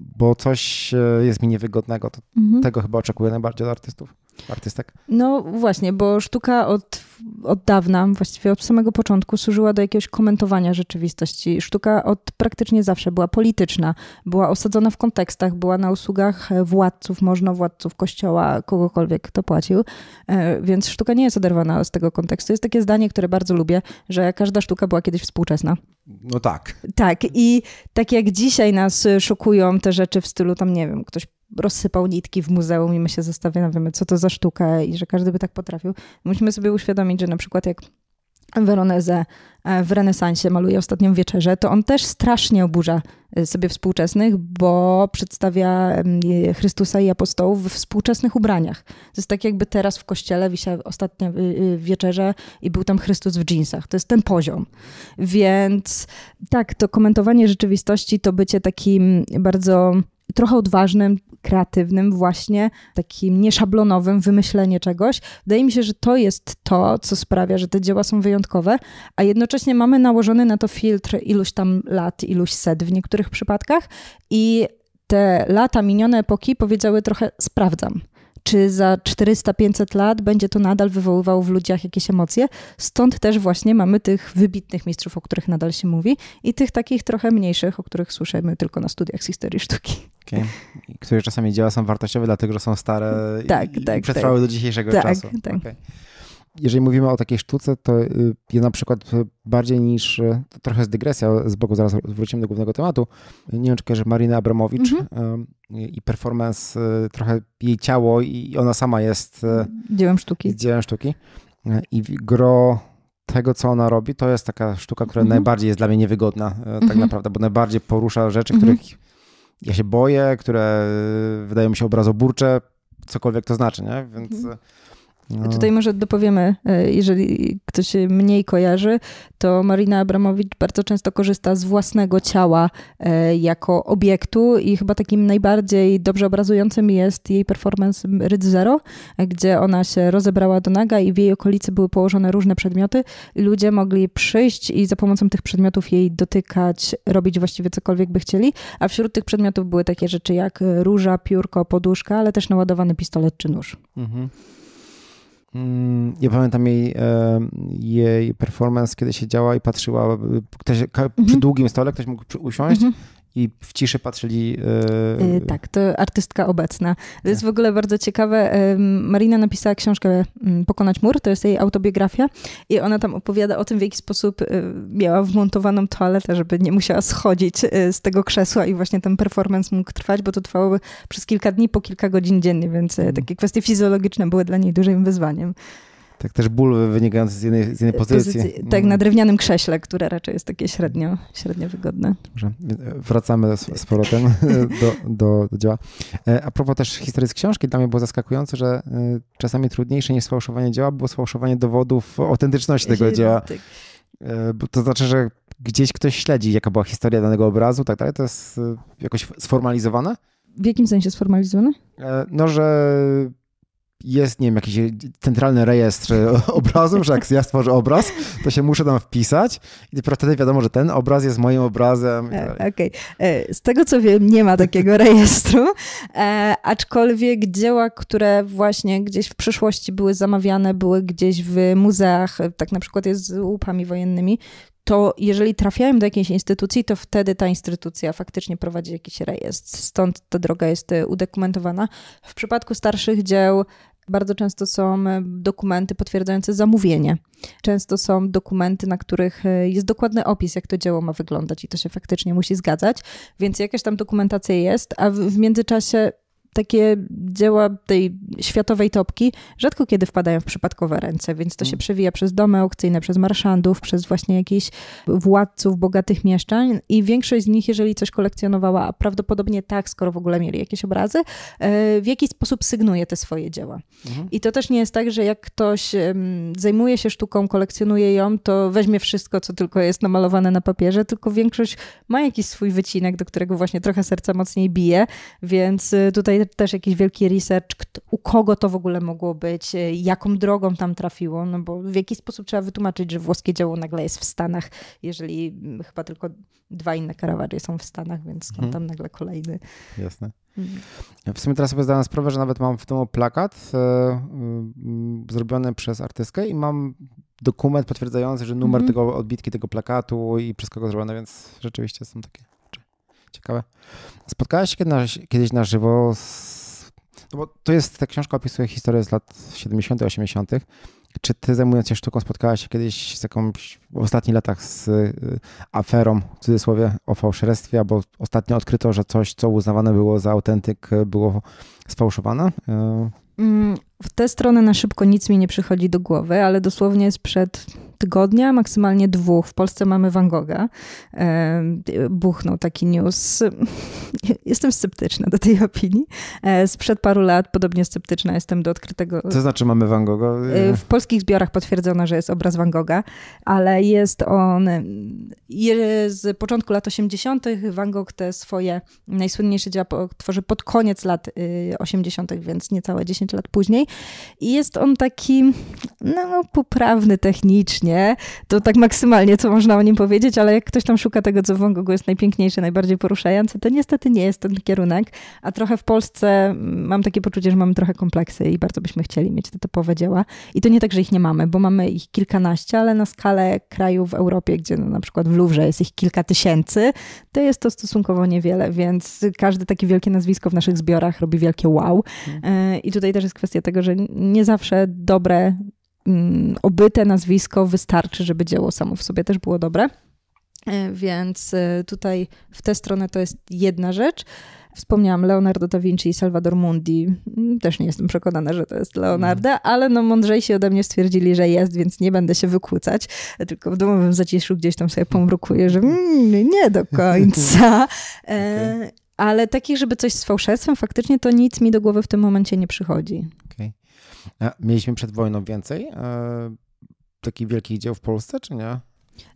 bo coś e, jest mi niewygodnego. To mhm. Tego chyba oczekuję najbardziej od artystów artystek? No właśnie, bo sztuka od, od dawna, właściwie od samego początku, służyła do jakiegoś komentowania rzeczywistości. Sztuka od praktycznie zawsze była polityczna, była osadzona w kontekstach, była na usługach władców, można władców kościoła, kogokolwiek kto płacił, e, więc sztuka nie jest oderwana z tego kontekstu. Jest takie zdanie, które bardzo lubię, że każda sztuka była kiedyś współczesna. No tak. Tak, i tak jak dzisiaj nas szokują te rzeczy w stylu, tam nie wiem, ktoś rozsypał nitki w muzeum i my się zastanawiamy, co to za sztuka i że każdy by tak potrafił. Musimy sobie uświadomić, że na przykład jak Weronezę e, w renesansie maluje ostatnią wieczerzę, to on też strasznie oburza e, sobie współczesnych, bo przedstawia Chrystusa i apostołów w współczesnych ubraniach. To jest tak jakby teraz w kościele wisiał ostatnia y, y, wieczerza i był tam Chrystus w dżinsach. To jest ten poziom. Więc tak, to komentowanie rzeczywistości to bycie takim bardzo trochę odważnym, kreatywnym, właśnie takim nieszablonowym, wymyślenie czegoś. Wydaje mi się, że to jest to, co sprawia, że te dzieła są wyjątkowe, a jednocześnie mamy nałożony na to filtr iluś tam lat, iluś set w niektórych przypadkach i te lata, minione epoki powiedziały trochę sprawdzam czy za 400-500 lat będzie to nadal wywoływało w ludziach jakieś emocje. Stąd też właśnie mamy tych wybitnych mistrzów, o których nadal się mówi i tych takich trochę mniejszych, o których słyszymy tylko na studiach z historii sztuki. Okay. Które czasami dzieła są wartościowe, dlatego że są stare tak, i, tak, i przetrwały tak. do dzisiejszego tak, czasu. Tak. Okay jeżeli mówimy o takiej sztuce, to y, ja na przykład bardziej niż, to y, trochę jest dygresja, z boku zaraz wrócimy do głównego tematu, nie wiem czy Marina Abramowicz mhm. i performance, y, trochę jej ciało i ona sama jest dziełem sztuki. Dziełem sztuki i gro tego, co ona robi, to jest taka sztuka, która mhm. najbardziej jest dla mnie niewygodna e, tak mhm. naprawdę, bo najbardziej porusza rzeczy, których ja się boję, które wydają mi się obrazoburcze, cokolwiek to znaczy, nie? Więc no. Tutaj może dopowiemy, e, jeżeli ktoś mniej kojarzy, to Marina Abramowicz bardzo często korzysta z własnego ciała e, jako obiektu i chyba takim najbardziej dobrze obrazującym jest jej performance Ryd Zero, gdzie ona się rozebrała do naga i w jej okolicy były położone różne przedmioty. Ludzie mogli przyjść i za pomocą tych przedmiotów jej dotykać, robić właściwie cokolwiek by chcieli, a wśród tych przedmiotów były takie rzeczy jak róża, piórko, poduszka, ale też naładowany pistolet czy nóż. Mhm ja mm, pamiętam jej, e, jej performance, kiedy siedziała i patrzyła, e, ktoś, przy mhm. długim stole ktoś mógł usiąść mm -hmm i w ciszy patrzyli. Yy... Tak, to artystka obecna. To jest tak. w ogóle bardzo ciekawe. E, Marina napisała książkę Pokonać mur, to jest jej autobiografia i ona tam opowiada o tym, w jaki sposób miała wmontowaną toaletę, żeby nie musiała schodzić z tego krzesła i właśnie ten performance mógł trwać, bo to trwało przez kilka dni, po kilka godzin dziennie, więc mm. takie kwestie fizjologiczne były dla niej dużym wyzwaniem. Tak też ból wynikający z jednej, z jednej pozycji. pozycji. Mm. Tak, na drewnianym krześle, które raczej jest takie średnio, średnio wygodne. Dobrze, e, wracamy z, z powrotem do, do, do dzieła. E, a propos też historii z książki, dla mnie było zaskakujące, że e, czasami trudniejsze niż sfałszowanie dzieła było sfałszowanie dowodów autentyczności tego dzieła. To znaczy, że gdzieś ktoś śledzi, jaka była historia danego obrazu, tak dalej. To jest jakoś sformalizowane? W jakim sensie sformalizowane? No, że jest, nie wiem, jakiś centralny rejestr obrazów, że jak ja stworzę obraz, to się muszę tam wpisać i dopiero wtedy wiadomo, że ten obraz jest moim obrazem. Tak Okej. Okay. E, z tego co wiem, nie ma takiego rejestru, e, aczkolwiek dzieła, które właśnie gdzieś w przeszłości były zamawiane, były gdzieś w muzeach, e, tak na przykład jest z łupami wojennymi, to jeżeli trafiają do jakiejś instytucji, to wtedy ta instytucja faktycznie prowadzi jakiś rejestr. Stąd ta droga jest y, udokumentowana. W przypadku starszych dzieł bardzo często są y, dokumenty potwierdzające zamówienie. Często są dokumenty, na których y, jest dokładny opis, jak to dzieło ma wyglądać i to się faktycznie musi zgadzać, więc jakaś tam dokumentacja jest, a w międzyczasie takie dzieła tej światowej topki rzadko kiedy wpadają w przypadkowe ręce, więc to się mm. przewija przez domy aukcyjne, przez marszandów, przez właśnie jakichś władców, bogatych mieszczań i większość z nich, jeżeli coś kolekcjonowała, a prawdopodobnie tak, skoro w ogóle mieli jakieś obrazy, e, w jakiś sposób sygnuje te swoje dzieła. Mhm. I to też nie jest tak, że jak ktoś zajmuje się sztuką, kolekcjonuje ją, to weźmie wszystko, co tylko jest namalowane na papierze, tylko większość ma jakiś swój wycinek, do którego właśnie trochę serca mocniej bije, więc e, tutaj też jakiś wielki research, u kogo to w ogóle mogło być, e, jaką drogą tam trafiło, no bo w jaki sposób trzeba wytłumaczyć, że włoskie dzieło nagle jest w Stanach, jeżeli mm, chyba tylko dwa inne karawary są w Stanach, więc skąd tam, mhm. tam nagle kolejny. Jasne. Mhm. W sumie teraz sobie zdałem sprawę, że nawet mam w domu plakat e, mm, zrobiony przez artystkę i mam dokument potwierdzający, że numer mm -hmm. tego odbitki, tego plakatu i przez kogo zrobione, więc rzeczywiście są takie ciekawe. Spotkałaś się kiedyś na żywo z... no bo to jest, ta książka opisuje historię z lat 70 80 Czy ty zajmując się sztuką spotkałaś się kiedyś z jakąś, w ostatnich latach z y, aferą, w cudzysłowie, o fałszerstwie, albo ostatnio odkryto, że coś, co uznawane było za autentyk, było sfałszowane? Y, mm, w te strony na szybko nic mi nie przychodzi do głowy, ale dosłownie sprzed tygodnia, maksymalnie dwóch. W Polsce mamy Van Gogha. E, buchnął taki news. Jestem sceptyczna do tej opinii. E, sprzed paru lat podobnie sceptyczna jestem do odkrytego... Co znaczy mamy Van Gogha? E, w polskich zbiorach potwierdzono, że jest obraz Van Gogha, ale jest on... Z początku lat 80. Van Gogh te swoje najsłynniejsze dzieła tworzy pod koniec lat 80., y, więc niecałe 10 lat później. I jest on taki no, poprawny technicznie, to tak maksymalnie, co można o nim powiedzieć, ale jak ktoś tam szuka tego, co w Wągogu jest najpiękniejsze, najbardziej poruszające, to niestety nie jest ten kierunek. A trochę w Polsce mm, mam takie poczucie, że mamy trochę kompleksy i bardzo byśmy chcieli mieć te topowe dzieła. I to nie tak, że ich nie mamy, bo mamy ich kilkanaście, ale na skalę kraju w Europie, gdzie no, na przykład w Louvre jest ich kilka tysięcy, to jest to stosunkowo niewiele, więc każde takie wielkie nazwisko w naszych zbiorach robi wielkie wow. Mhm. E, I tutaj też jest kwestia tego, że nie zawsze dobre Mm, obyte nazwisko wystarczy, żeby dzieło samo w sobie też było dobre. E, więc e, tutaj w tę stronę to jest jedna rzecz. Wspomniałam Leonardo da Vinci i Salvador Mundi. Mm, też nie jestem przekonana, że to jest Leonardo, mm. ale no mądrzejsi ode mnie stwierdzili, że jest, więc nie będę się wykłócać. E, tylko w domowym zaciszu gdzieś tam sobie pomrukuję, że mm, nie do końca. okay. Ale takich, żeby coś z fałszerstwem, faktycznie to nic mi do głowy w tym momencie nie przychodzi. Mieliśmy przed wojną więcej e, takich wielkich dzieł w Polsce, czy nie?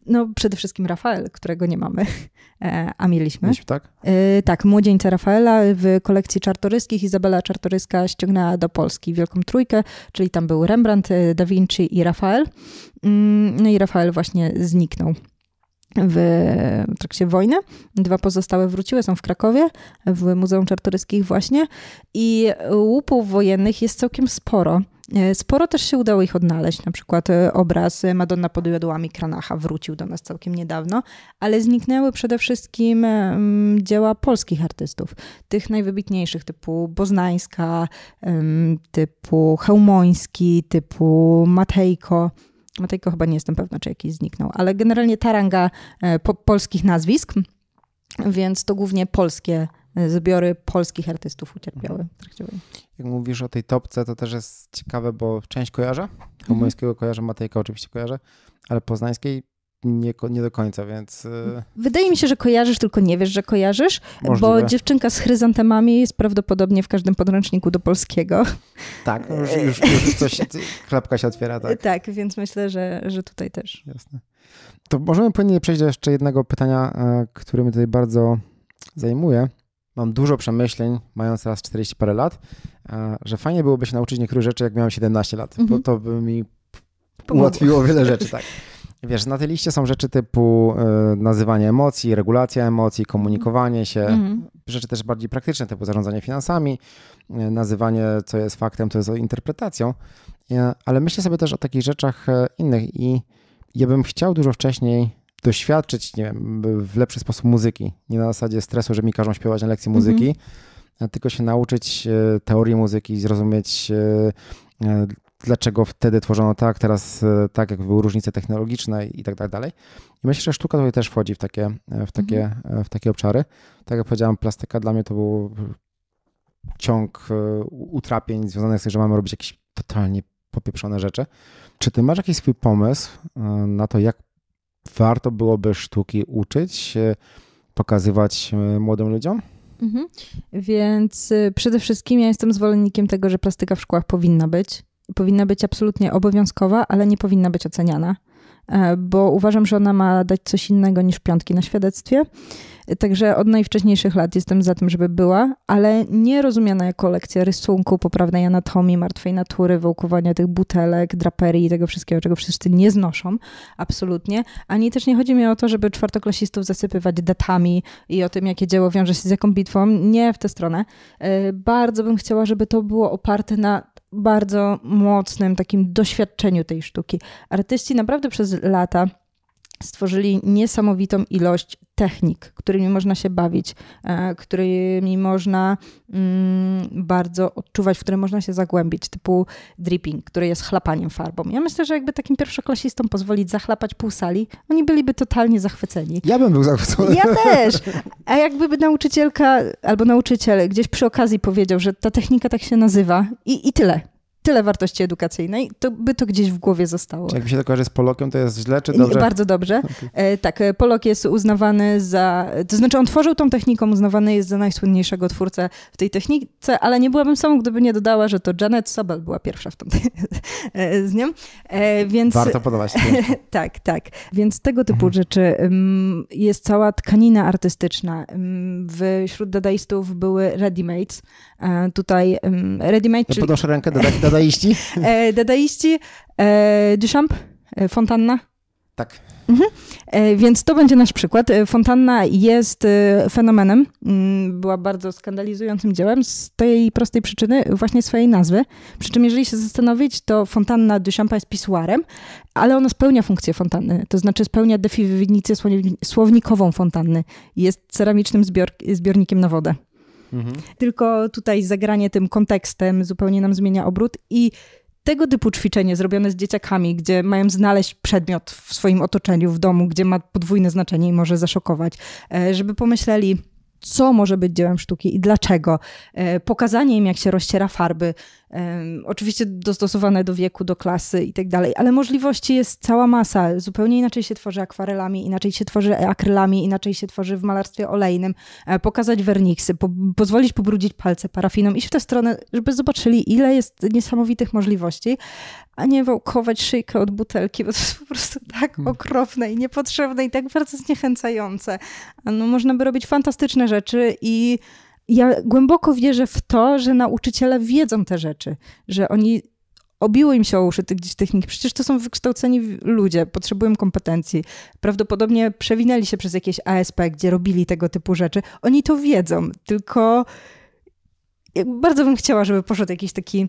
No, przede wszystkim Rafael, którego nie mamy, e, a mieliśmy. Mieliśmy, tak? Yy, tak, młodzieńca Rafaela w kolekcji czartoryskich. Izabela Czartoryska ściągnęła do Polski Wielką Trójkę, czyli tam był Rembrandt, Da Vinci i Rafael. Mm, no i Rafael właśnie zniknął w trakcie wojny. Dwa pozostałe wróciły, są w Krakowie, w Muzeum Czartoryskich właśnie. I łupów wojennych jest całkiem sporo. E, sporo też się udało ich odnaleźć, na przykład e, obraz Madonna pod jodłami Kranacha wrócił do nas całkiem niedawno, ale zniknęły przede wszystkim e, dzieła polskich artystów, tych najwybitniejszych typu Boznańska, typu Hełmoński, typu Matejko. Matejko chyba nie jestem pewna, czy jakiś zniknął, ale generalnie taranga e, po polskich nazwisk, więc to głównie polskie e, zbiory polskich artystów ucierpiały Jak mówisz o tej topce, to też jest ciekawe, bo część kojarzę. Komuńskiego mhm. kojarzę, Matejka oczywiście kojarzę, ale poznańskiej nie, nie do końca, więc. Y, Wydaje mi się, że kojarzysz, tylko nie wiesz, że kojarzysz, Możliwe. bo dziewczynka z chryzantemami jest prawdopodobnie w każdym podręczniku do polskiego. Tak, już, e. już, już coś, klapka się otwiera, tak. Tak, więc myślę, że, że tutaj też. Jasne. To możemy płynnie przejść do jeszcze jednego pytania, e, które mnie tutaj bardzo zajmuje. Mam dużo przemyśleń, mając teraz 40 parę lat, e, że fajnie byłoby się nauczyć niektórych rzeczy, jak miałem 17 lat, mhm. bo to by mi ułatwiło wiele rzeczy, tak. Wiesz, na tej liście są rzeczy typu y, nazywanie emocji, regulacja emocji, komunikowanie się, mhm. mhm. rzeczy też bardziej praktyczne, typu zarządzanie finansami, y, nazywanie, co jest faktem, co jest interpretacją, y, ale myślę sobie też o takich rzeczach innych i ja bym chciał dużo wcześniej doświadczyć, nie wiem, w lepszy sposób muzyki, nie na zasadzie stresu, że mi każą śpiewać na lekcji mhm. muzyki, mhm. tylko się nauczyć teorii muzyki, zrozumieć dlaczego wtedy tworzono tak, teraz e, tak, jak były różnice technologiczne i tak, tak, dalej. I myślę, że sztuka tutaj też wchodzi w takie, w takie, mhm. E, w takie obszary. Tak jak powiedziałem, plastyka dla mnie to był ciąg e, utrapień związanych z tym, że mamy robić jakieś totalnie popieprzone rzeczy. Czy ty masz jakiś swój pomysł na to, jak warto byłoby sztuki uczyć, pokazywać młodym ludziom? Mhm. Więc przede wszystkim ja jestem zwolennikiem tego, że plastyka w szkołach powinna być powinna być absolutnie obowiązkowa, ale nie powinna być oceniana, e, bo uważam, że ona ma dać coś innego niż piątki na świadectwie. Także od najwcześniejszych lat jestem za tym, żeby była, ale nie rozumiana jako lekcja rysunku, poprawnej anatomii, martwej natury, wałkowania tych butelek, draperii i tego wszystkiego, czego wszyscy nie znoszą, absolutnie. Ani też nie chodzi mi o to, żeby czwartoklasistów zasypywać datami i o tym, jakie dzieło wiąże się z jaką bitwą. Nie w tę stronę. E, bardzo bym chciała, żeby to było oparte na bardzo mocnym takim doświadczeniu tej sztuki. Artyści naprawdę przez lata stworzyli niesamowitą ilość technik, którymi można się bawić, e, którymi można mm, bardzo odczuwać, w które można się zagłębić, typu dripping, który jest chlapaniem farbą. Ja myślę, że jakby takim pierwszoklasistom pozwolić zachlapać pół sali, oni byliby totalnie zachwyceni. Ja bym był zachwycony. Ja też. A jakby nauczycielka albo nauczyciel gdzieś przy okazji powiedział, że ta technika tak się nazywa i, i tyle tyle wartości edukacyjnej, to by to gdzieś w głowie zostało. Czy jak mi się to kojarzy z Polokiem, to jest źle czy dobrze? Bardzo dobrze. Okay. E, tak, e, Polok jest uznawany za, to znaczy on tworzył tą techniką, uznawany jest za najsłynniejszego twórcę w tej technice, ale nie byłabym samą, gdyby nie dodała, że to Janet Sobel była pierwsza w tamtej z nią. E, więc... Warto podawać. Tak. tak, tak. Więc tego typu mhm. rzeczy jest cała tkanina artystyczna. wśród dadaistów były readymates. tutaj um, readymade... czyli... Podnoszę rękę, dada, Dadaiści? E, Dadaiści, e, Duchamp, e, Fontanna. Tak. Mhm. Więc to będzie nasz przykład. Fontanna jest fenomenem. Mm, była bardzo skandalizującym dziełem z tej prostej przyczyny, właśnie swojej nazwy. Przy czym, jeżeli się zastanowić, to fontanna Duchampa jest pisuarem, ale ona spełnia funkcję fontanny, to znaczy spełnia definicję słownikową fontanny. Jest ceramicznym zbiornikiem na wodę. Mhm. Tylko tutaj zagranie tym kontekstem zupełnie nam zmienia obrót i tego typu ćwiczenie zrobione z dzieciakami, gdzie mają znaleźć przedmiot w swoim otoczeniu, w domu, gdzie ma podwójne znaczenie i może zaszokować, e, żeby pomyśleli, co może być dziełem sztuki i dlaczego. E, pokazanie im, jak się rozciera farby, oczywiście dostosowane do wieku, do klasy i tak dalej, ale możliwości jest cała masa. Zupełnie inaczej się tworzy akwarelami, inaczej się tworzy akrylami, inaczej się tworzy w malarstwie olejnym. E, pokazać werniksy, po, pozwolić pobrudzić palce parafiną, iść w tę stronę, żeby zobaczyli, ile jest niesamowitych możliwości, a nie wałkować szyjkę od butelki, bo to jest po prostu tak hmm. okropne i niepotrzebne i tak bardzo zniechęcające. No, można by robić fantastyczne rzeczy i ja głęboko wierzę w to, że nauczyciele wiedzą te rzeczy, że oni obiło im się o uszy tych technik. Przecież to są wykształceni ludzie, potrzebują kompetencji. Prawdopodobnie przewinęli się przez jakieś ASP, gdzie robili tego typu rzeczy. Oni to wiedzą, tylko bardzo bym chciała, żeby poszedł jakiś taki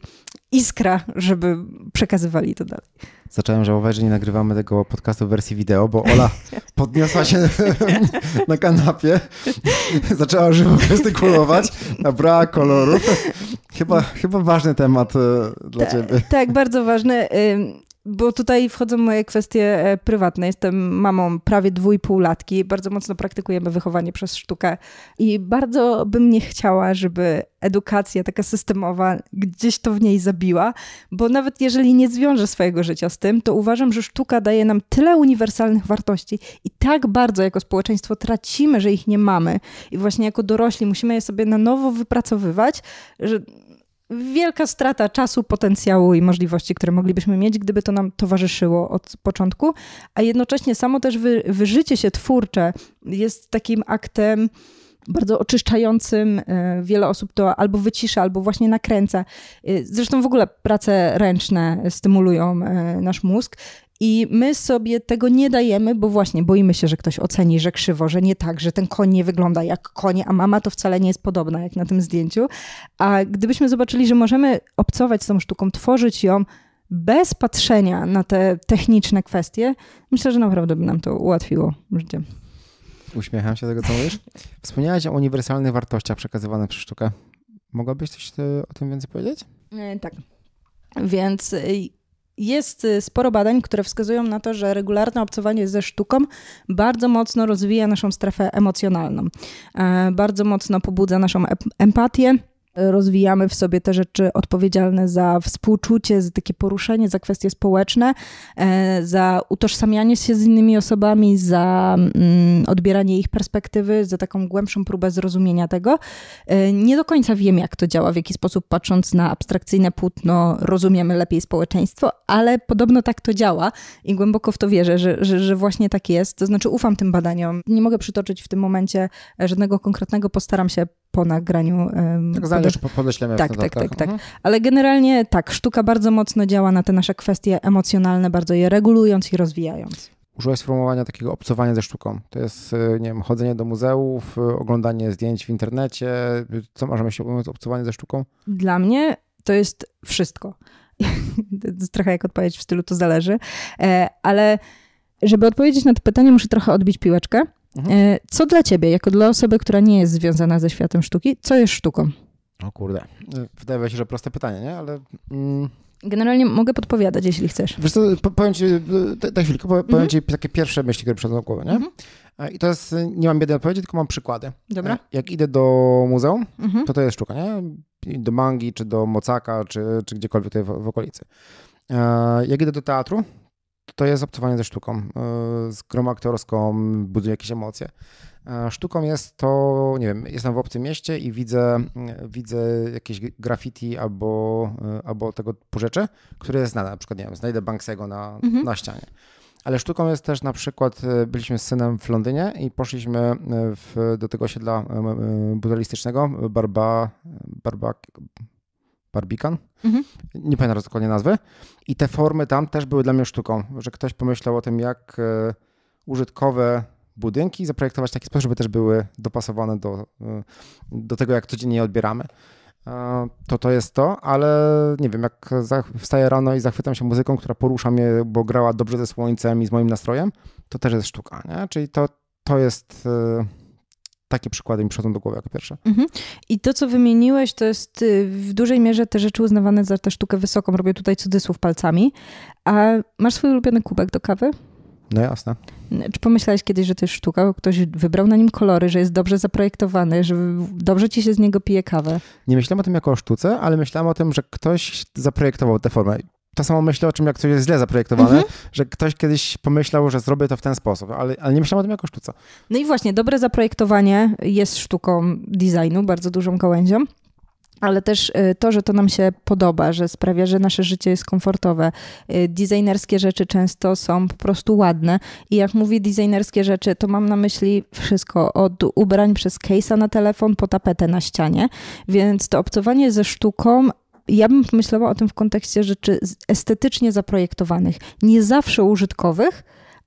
iskra, żeby przekazywali to dalej. Zacząłem żałować, że nie nagrywamy tego podcastu w wersji wideo, bo Ola podniosła się na kanapie, zaczęła żywo gestykulować, nabrała kolorów. Chyba, chyba ważny temat e, dla Ta, ciebie. Tak, bardzo ważny bo tutaj wchodzą moje kwestie e, prywatne. Jestem mamą prawie dwójpółlatki, bardzo mocno praktykujemy wychowanie przez sztukę i bardzo bym nie chciała, żeby edukacja taka systemowa gdzieś to w niej zabiła, bo nawet jeżeli nie zwiążę swojego życia z tym, to uważam, że sztuka daje nam tyle uniwersalnych wartości i tak bardzo jako społeczeństwo tracimy, że ich nie mamy i właśnie jako dorośli musimy je sobie na nowo wypracowywać, że wielka strata czasu, potencjału i możliwości, które moglibyśmy mieć, gdyby to nam towarzyszyło od początku, a jednocześnie samo też wy, wyżycie się twórcze jest takim aktem bardzo oczyszczającym. E, wiele osób to albo wycisza, albo właśnie nakręca. E, zresztą w ogóle prace ręczne stymulują e, nasz mózg. I my sobie tego nie dajemy, bo właśnie boimy się, że ktoś oceni, że krzywo, że nie tak, że ten koń nie wygląda jak konie, a mama to wcale nie jest podobna jak na tym zdjęciu. A gdybyśmy zobaczyli, że możemy obcować z tą sztuką, tworzyć ją bez patrzenia na te techniczne kwestie, myślę, że naprawdę by nam to ułatwiło życie. Uśmiecham się do tego, co mówisz. Wspomniałaś o uniwersalnych wartościach przekazywanych przez sztukę. Mogłabyś coś e, o tym więcej powiedzieć? E, tak. Więc e, jest y, sporo badań, które wskazują na to, że regularne obcowanie ze sztuką bardzo mocno rozwija naszą strefę emocjonalną, e, bardzo mocno pobudza naszą empatię rozwijamy w sobie te rzeczy odpowiedzialne za współczucie, za takie poruszenie, za kwestie społeczne, e, za utożsamianie się z innymi osobami, za mm, odbieranie ich perspektywy, za taką głębszą próbę zrozumienia tego. E, nie do końca wiem, jak to działa, w jaki sposób patrząc na abstrakcyjne płótno rozumiemy lepiej społeczeństwo, ale podobno tak to działa i głęboko w to wierzę, że, że, że właśnie tak jest. To znaczy ufam tym badaniom. Nie mogę przytoczyć w tym momencie e, żadnego konkretnego, postaram się po nagraniu. Tak, zależy, pod... podeślemy tak, tak, tak, tak. Mhm. Ale generalnie tak, sztuka bardzo mocno działa na te nasze kwestie emocjonalne, bardzo je regulując i rozwijając. Użyłeś sformułowania takiego obcowania ze sztuką. To jest, y, nie wiem, chodzenie do muzeów, y, oglądanie zdjęć w internecie. Y, co możemy się myśli obcowanie ze sztuką? Dla mnie to jest wszystko. trochę jak odpowiedź w stylu to zależy. E, ale żeby odpowiedzieć na to pytanie, muszę trochę odbić piłeczkę Mhm. E, co dla ciebie, jako dla osoby, która nie jest związana ze światem sztuki, co jest sztuką? O kurde, y, wydaje się, że proste pytanie, nie? Ale... Mm. Generalnie mogę podpowiadać, jeśli chcesz. Wiesz co, powiem ci, na y, chwilkę, powiem mhm. ci takie pierwsze myśli, które przychodzą do głowy, nie? Mhm. E, I to jest, y, nie mam jednej odpowiedzi, tylko mam przykłady. Dobra. E, jak idę do muzeum, to to jest sztuka, nie? Do mangi, czy do mocaka, czy, czy gdziekolwiek tutaj w, w okolicy. Jak idę do teatru, to jest obcowanie ze sztuką, e, z grą aktorską, buduje jakieś emocje. E, sztuką jest to, nie wiem, jestem w obcym mieście i widzę, e, widzę jakieś graffiti albo, albo tego typu rzeczy, które jest znane. Na przykład, nie wiem, znajdę Banksego na, mhm. na ścianie. Ale sztuką jest też na przykład, byliśmy z synem w Londynie i poszliśmy w, do tego osiedla budowlistycznego Barba, Barba, Barbican. Mhm. Nie pamiętam dokładnie nazwy. I te formy tam też były dla mnie sztuką, że ktoś pomyślał o tym, jak e, użytkowe budynki zaprojektować w taki sposób, żeby też były dopasowane do, e, do tego, jak codziennie je odbieramy. E, to to jest to, ale nie wiem, jak wstaję rano i zachwytam się muzyką, która porusza mnie, bo grała dobrze ze słońcem i z moim nastrojem, to też jest sztuka, nie? Czyli to, to jest takie przykłady mi przychodzą do głowy jako pierwsze. Mhm. I to, co wymieniłeś, to jest y, w dużej mierze te rzeczy uznawane za tę sztukę wysoką. Robię tutaj cudzysłów palcami. A masz swój ulubiony kubek do kawy? No jasne. Czy pomyślałeś kiedyś, że to jest sztuka, bo ktoś wybrał na nim kolory, że jest dobrze zaprojektowany, że dobrze ci się z niego pije kawę? Nie myślałem o tym jako o sztuce, ale myślałem o tym, że ktoś zaprojektował tę formę to samo myślę o czym, jak coś jest źle zaprojektowane, mhm. że ktoś kiedyś pomyślał, że zrobię to w ten sposób, ale, ale nie myślałem o tym jako sztuce. No i właśnie, dobre zaprojektowanie jest sztuką designu, bardzo dużą gałęzią. Ale też y, to, że to nam się podoba, że sprawia, że nasze życie jest komfortowe. Y, designerskie rzeczy często są po prostu ładne. I jak mówię designerskie rzeczy, to mam na myśli wszystko od ubrań przez case'a na telefon po tapetę na ścianie. Więc to obcowanie ze sztuką ja bym pomyślała o tym w kontekście rzeczy estetycznie zaprojektowanych, nie zawsze użytkowych,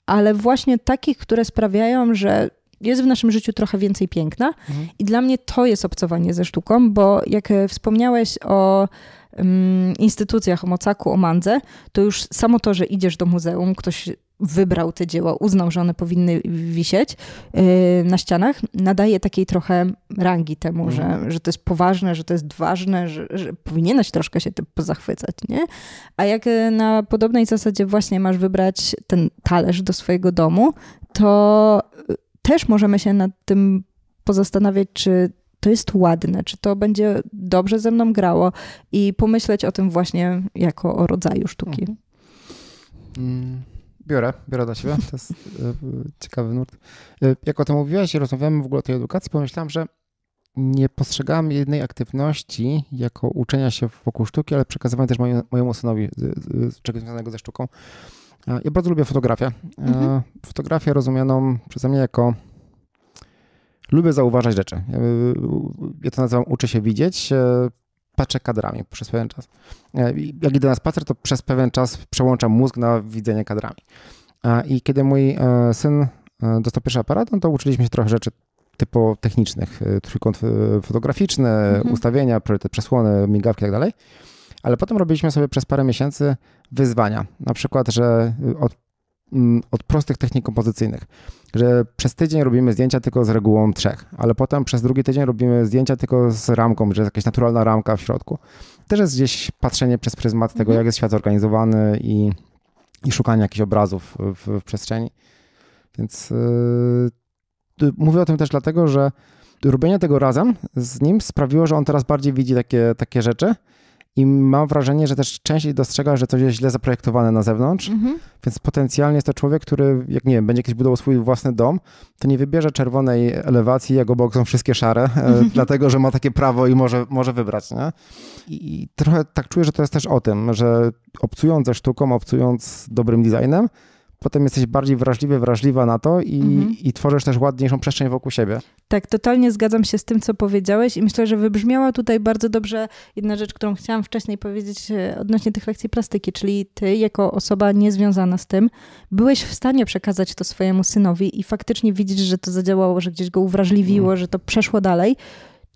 ale właśnie takich, które sprawiają, że jest w naszym życiu trochę więcej piękna. Mhm. I dla mnie to jest obcowanie ze sztuką, bo jak e, wspomniałeś o um, instytucjach, o Mocaku, o Mandze, to już samo to, że idziesz do muzeum, ktoś wybrał te dzieła, uznał, że one powinny wisieć yy, na ścianach, nadaje takiej trochę rangi temu, że, mhm. że to jest poważne, że to jest ważne, że, że powinieneś troszkę się tym pozachwycać, nie? A jak yy, na podobnej zasadzie właśnie masz wybrać ten talerz do swojego domu, to yy, też możemy się nad tym pozastanawiać, czy to jest ładne, czy to będzie dobrze ze mną grało i pomyśleć o tym właśnie jako o rodzaju sztuki. Mhm. Mm. Biorę, biorę do siebie. To jest e, ciekawy nurt. E, jak o tym mówiłaś i rozmawiamy w ogóle o tej edukacji, pomyślałem, że nie postrzegałem jednej aktywności jako uczenia się wokół sztuki, ale przekazywania też mojemu, synowi czegoś związanego ze sztuką. E, ja bardzo lubię fotografię. Mhm. Fotografię rozumianą przeze mnie jako lubię zauważać rzeczy. Ja to nazywam uczę się widzieć patrzę kadrami przez pewien czas. E, jak idę na spacer, to przez pewien czas przełączam mózg na widzenie kadrami. I kiedy mój e, syn e, dostał pierwszy aparat, no to uczyliśmy się trochę rzeczy typu technicznych, trójkąt fotograficzny, mhm. ustawienia, priorytet przesłony, migawki i tak dalej. Ale potem robiliśmy sobie przez parę miesięcy wyzwania. Na przykład, że od Mm, od prostych technik kompozycyjnych, że przez tydzień robimy zdjęcia tylko z regułą trzech, ale potem przez drugi tydzień robimy zdjęcia tylko z ramką, że jest jakaś naturalna ramka w środku. Też jest gdzieś patrzenie przez pryzmat tego, mhm. jak jest świat zorganizowany i, i szukanie jakichś obrazów w, w przestrzeni. Więc yy, mówię o tym też dlatego, że robienie tego razem z nim sprawiło, że on teraz bardziej widzi takie, takie rzeczy i mam wrażenie, że też częściej dostrzega, że coś jest źle zaprojektowane na zewnątrz, mhm. więc potencjalnie jest to człowiek, który, jak nie wiem, będzie kiedyś budował swój własny dom, to nie wybierze czerwonej elewacji, jego obok są wszystkie szare, e, mhm. dlatego, że ma takie prawo i może, może wybrać, nie? I trochę tak czuję, że to jest też o tym, że obcując ze sztuką, obcując dobrym designem, potem jesteś bardziej wrażliwy, wrażliwa na to i, mhm. i tworzysz też ładniejszą przestrzeń wokół siebie. Tak, totalnie zgadzam się z tym, co powiedziałeś i myślę, że wybrzmiała tutaj bardzo dobrze jedna rzecz, którą chciałam wcześniej powiedzieć e, odnośnie tych lekcji plastyki, czyli ty jako osoba niezwiązana z tym, byłeś w stanie przekazać to swojemu synowi i faktycznie widzieć, że to zadziałało, że gdzieś go uwrażliwiło, mhm. że to przeszło dalej,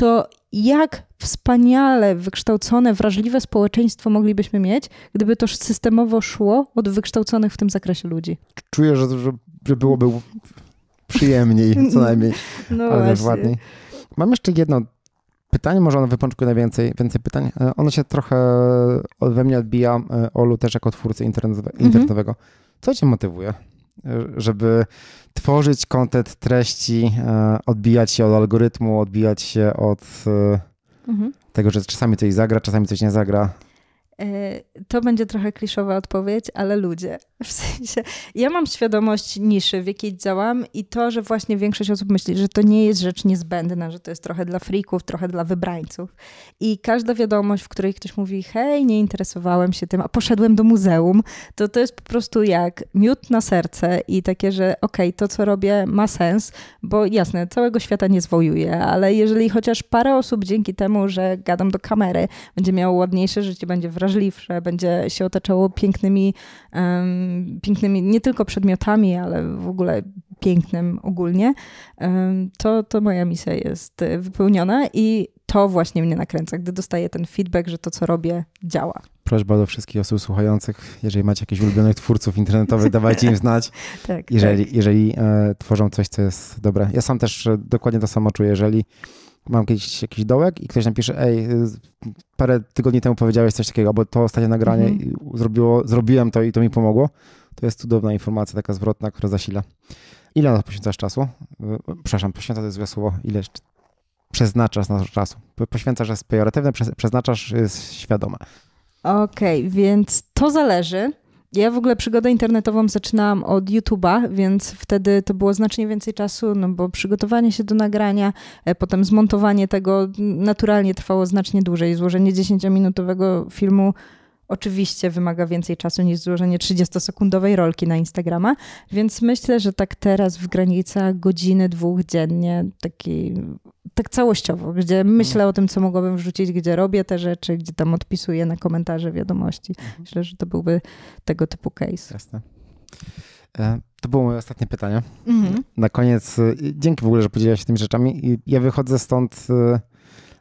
to jak wspaniale wykształcone, wrażliwe społeczeństwo moglibyśmy mieć, gdyby to systemowo szło od wykształconych w tym zakresie ludzi. Czuję, że, że byłoby przyjemniej co no najmniej, no ale właśnie. ładniej. Mam jeszcze jedno pytanie, może ono wypączkuje najwięcej więcej pytań. E, ono się trochę we mnie odbija, e, Olu, też jako twórcy mhm. internetowego. Mhm. Co cię motywuje? żeby tworzyć kontent treści, e, odbijać się od algorytmu, odbijać się od e, mhm. tego, że czasami coś zagra, czasami coś nie zagra. E, to będzie trochę kliszowa odpowiedź, ale ludzie. W sensie, ja mam świadomość niszy, w jakiej działam i to, że właśnie większość osób myśli, że to nie jest rzecz niezbędna, że to jest trochę dla frików, trochę dla wybrańców. I każda wiadomość, w której ktoś mówi, hej, nie interesowałem się tym, a poszedłem do muzeum, to to jest po prostu jak miód na serce i takie, że okej, okay, to co robię ma sens, bo jasne, całego świata nie zwojuję, ale jeżeli chociaż parę osób dzięki temu, że gadam do kamery, będzie miało ładniejsze życie, będzie wrażliwe, wrażliwsze, będzie się otaczało pięknymi, um, pięknymi nie tylko przedmiotami, ale w ogóle pięknym ogólnie, um, to, to moja misja jest e, wypełniona i to właśnie mnie nakręca, gdy dostaję ten feedback, że to, co robię, działa. Prośba do wszystkich osób słuchających, jeżeli macie jakichś ulubionych twórców internetowych, dawajcie im znać, tak, jeżeli, tak. jeżeli e, tworzą coś, co jest dobre. Ja sam też dokładnie to samo czuję, jeżeli mam kiedyś jakiś dołek i ktoś napisze, ej, y, parę tygodni temu powiedziałeś coś takiego, bo to ostatnie nagranie mhm. zrobiło, zrobiłem to i to mi pomogło. To jest cudowna informacja, taka zwrotna, która zasila. Ile na to poświęcasz czasu? Y, przepraszam, poświęca to jest złe słowo. Ile przeznaczasz na to czasu? Poświęcasz jest pejoratywne, przeznaczasz jest y, świadome. Okej, okay, więc to zależy. Ja w ogóle przygodę internetową zaczynałam od YouTube'a, więc wtedy to było znacznie więcej czasu, no bo przygotowanie się do nagrania, e, potem zmontowanie tego naturalnie trwało znacznie dłużej. Złożenie 10-minutowego filmu oczywiście wymaga więcej czasu niż złożenie 30-sekundowej rolki na Instagrama, więc myślę, że tak teraz w granicach godziny, dwóch dziennie, taki tak całościowo, gdzie myślę mhm. o tym, co mogłabym wrzucić, gdzie robię te rzeczy, gdzie tam odpisuję na komentarze, wiadomości. Mhm. Myślę, że to byłby tego typu case. Jasne. E, to było moje ostatnie pytanie. Mhm. Na koniec, y, dzięki w ogóle, że podzieliłaś się tymi rzeczami. Ja wychodzę stąd y,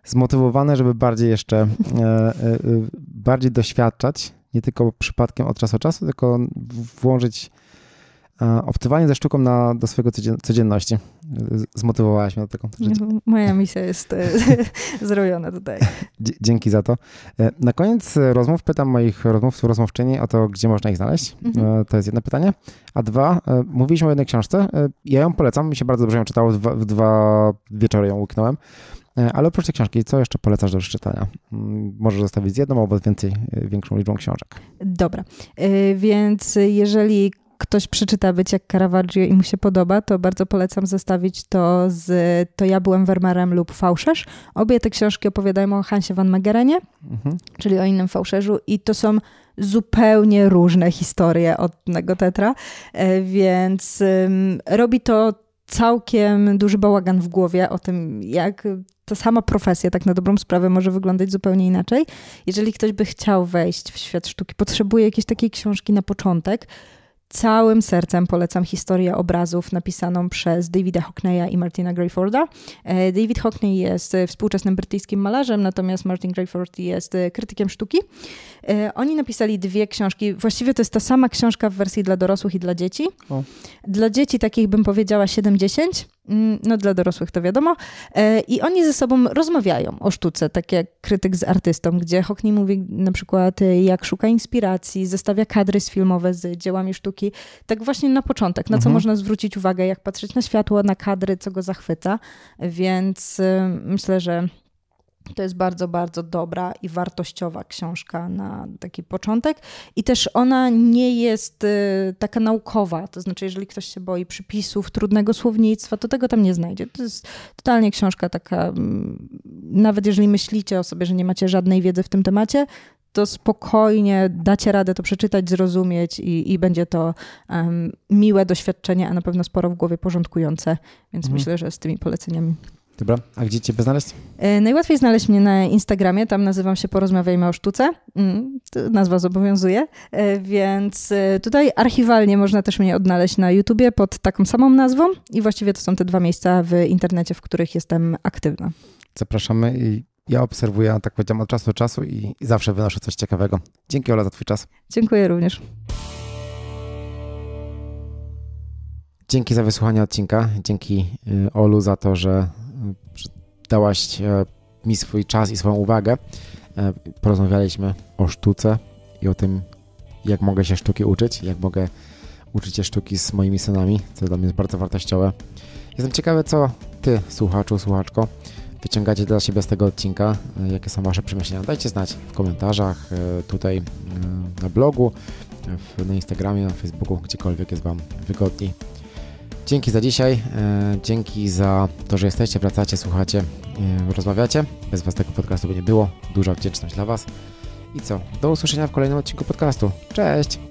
zmotywowany, żeby bardziej jeszcze, e, e, y, bardziej doświadczać, nie tylko przypadkiem od czasu do czasu, tylko włączyć E, obcowanie ze sztuką na, do swojego codzienności. Zmotywowałaś mnie do tego. No, moja misja jest e, zrobiona tutaj. dzięki za to. E, na koniec rozmów pytam moich rozmówców, rozmówczyni o to, gdzie można ich znaleźć. Mhm. To jest jedno pytanie. A dwa, mówiliśmy o jednej książce. Ja ją polecam, mi się bardzo dobrze ją czytało, w dwa wieczory ją łyknąłem. Ale oprócz tej książki, co jeszcze polecasz do przeczytania? Mm, możesz zostawić z jedną albo więcej, większą liczbą książek. Dobra, więc jeżeli ktoś przeczyta być jak Caravaggio i mu się podoba, to bardzo polecam zestawić to z To ja byłem Wermerem lub Fałszerz. Obie te książki opowiadają o Hansie van Megerenie, mhm. czyli o innym fałszerzu i to są zupełnie różne historie od tego tetra, e, więc robi to całkiem duży bałagan w głowie o tym, jak ta sama profesja, tak na dobrą sprawę, może wyglądać zupełnie inaczej. Jeżeli ktoś by chciał wejść w świat sztuki, potrzebuje jakiejś takiej książki na początek, Całym sercem polecam historię obrazów napisaną przez Davida Hockneya i Martina Grayforda. E, David Hockney jest e, współczesnym brytyjskim malarzem, natomiast Martin Grayford jest e, krytykiem sztuki. Oni napisali dwie książki. Właściwie to jest ta sama książka w wersji dla dorosłych i dla dzieci. O. Dla dzieci takich bym powiedziała 70 Mm, no dla dorosłych to wiadomo, e, i oni ze sobą rozmawiają o sztuce, tak jak krytyk z artystą, gdzie Hockney mówi na przykład, e, jak szuka inspiracji, zestawia kadry z filmowe z dziełami sztuki, tak właśnie na początek, na co mhm. można zwrócić uwagę, jak patrzeć na światło, na kadry, co go zachwyca, więc e, myślę, że to jest bardzo, bardzo dobra i wartościowa książka na taki początek. I też ona nie jest y, taka naukowa. To znaczy, jeżeli ktoś się boi przypisów, trudnego słownictwa, to tego tam nie znajdzie. To jest totalnie książka taka, mm, nawet jeżeli myślicie o sobie, że nie macie żadnej wiedzy w tym temacie, to spokojnie dacie radę to przeczytać, zrozumieć i, i będzie to um, miłe doświadczenie, a na pewno sporo w głowie porządkujące. Więc mhm. myślę, że z tymi poleceniami Dobra, a gdzie Ciebie znaleźć? E, najłatwiej znaleźć mnie na Instagramie, tam nazywam się Porozmawiajmy o sztuce. Mm, nazwa zobowiązuje, e, więc e, tutaj archiwalnie można też mnie odnaleźć na YouTubie pod taką samą nazwą i właściwie to są te dwa miejsca w internecie, w których jestem aktywna. Zapraszamy i ja obserwuję, tak powiedziałam, od czasu do czasu i, i zawsze wynoszę coś ciekawego. Dzięki Ola za Twój czas. Dziękuję również. Dzięki za wysłuchanie odcinka. Dzięki y, Olu za to, że dałaś e, mi swój czas i swoją uwagę. E, porozmawialiśmy o sztuce i o tym, jak mogę się sztuki uczyć, jak mogę uczyć się sztuki z moimi synami, co dla mnie jest bardzo wartościowe. Jestem ciekawy, co ty, słuchaczu, słuchaczko, wyciągacie dla siebie z tego odcinka, e, jakie są wasze przemyślenia. Dajcie znać w komentarzach, tutaj na blogu, na Instagramie, na Facebooku, gdziekolwiek jest wam wygodniej. Dzięki za dzisiaj, e, dzięki za to, że jesteście, wracacie, słuchacie, e, rozmawiacie. Bez Was tego podcastu by nie było. Duża wdzięczność dla Was. I co? Do usłyszenia w kolejnym odcinku podcastu. Cześć!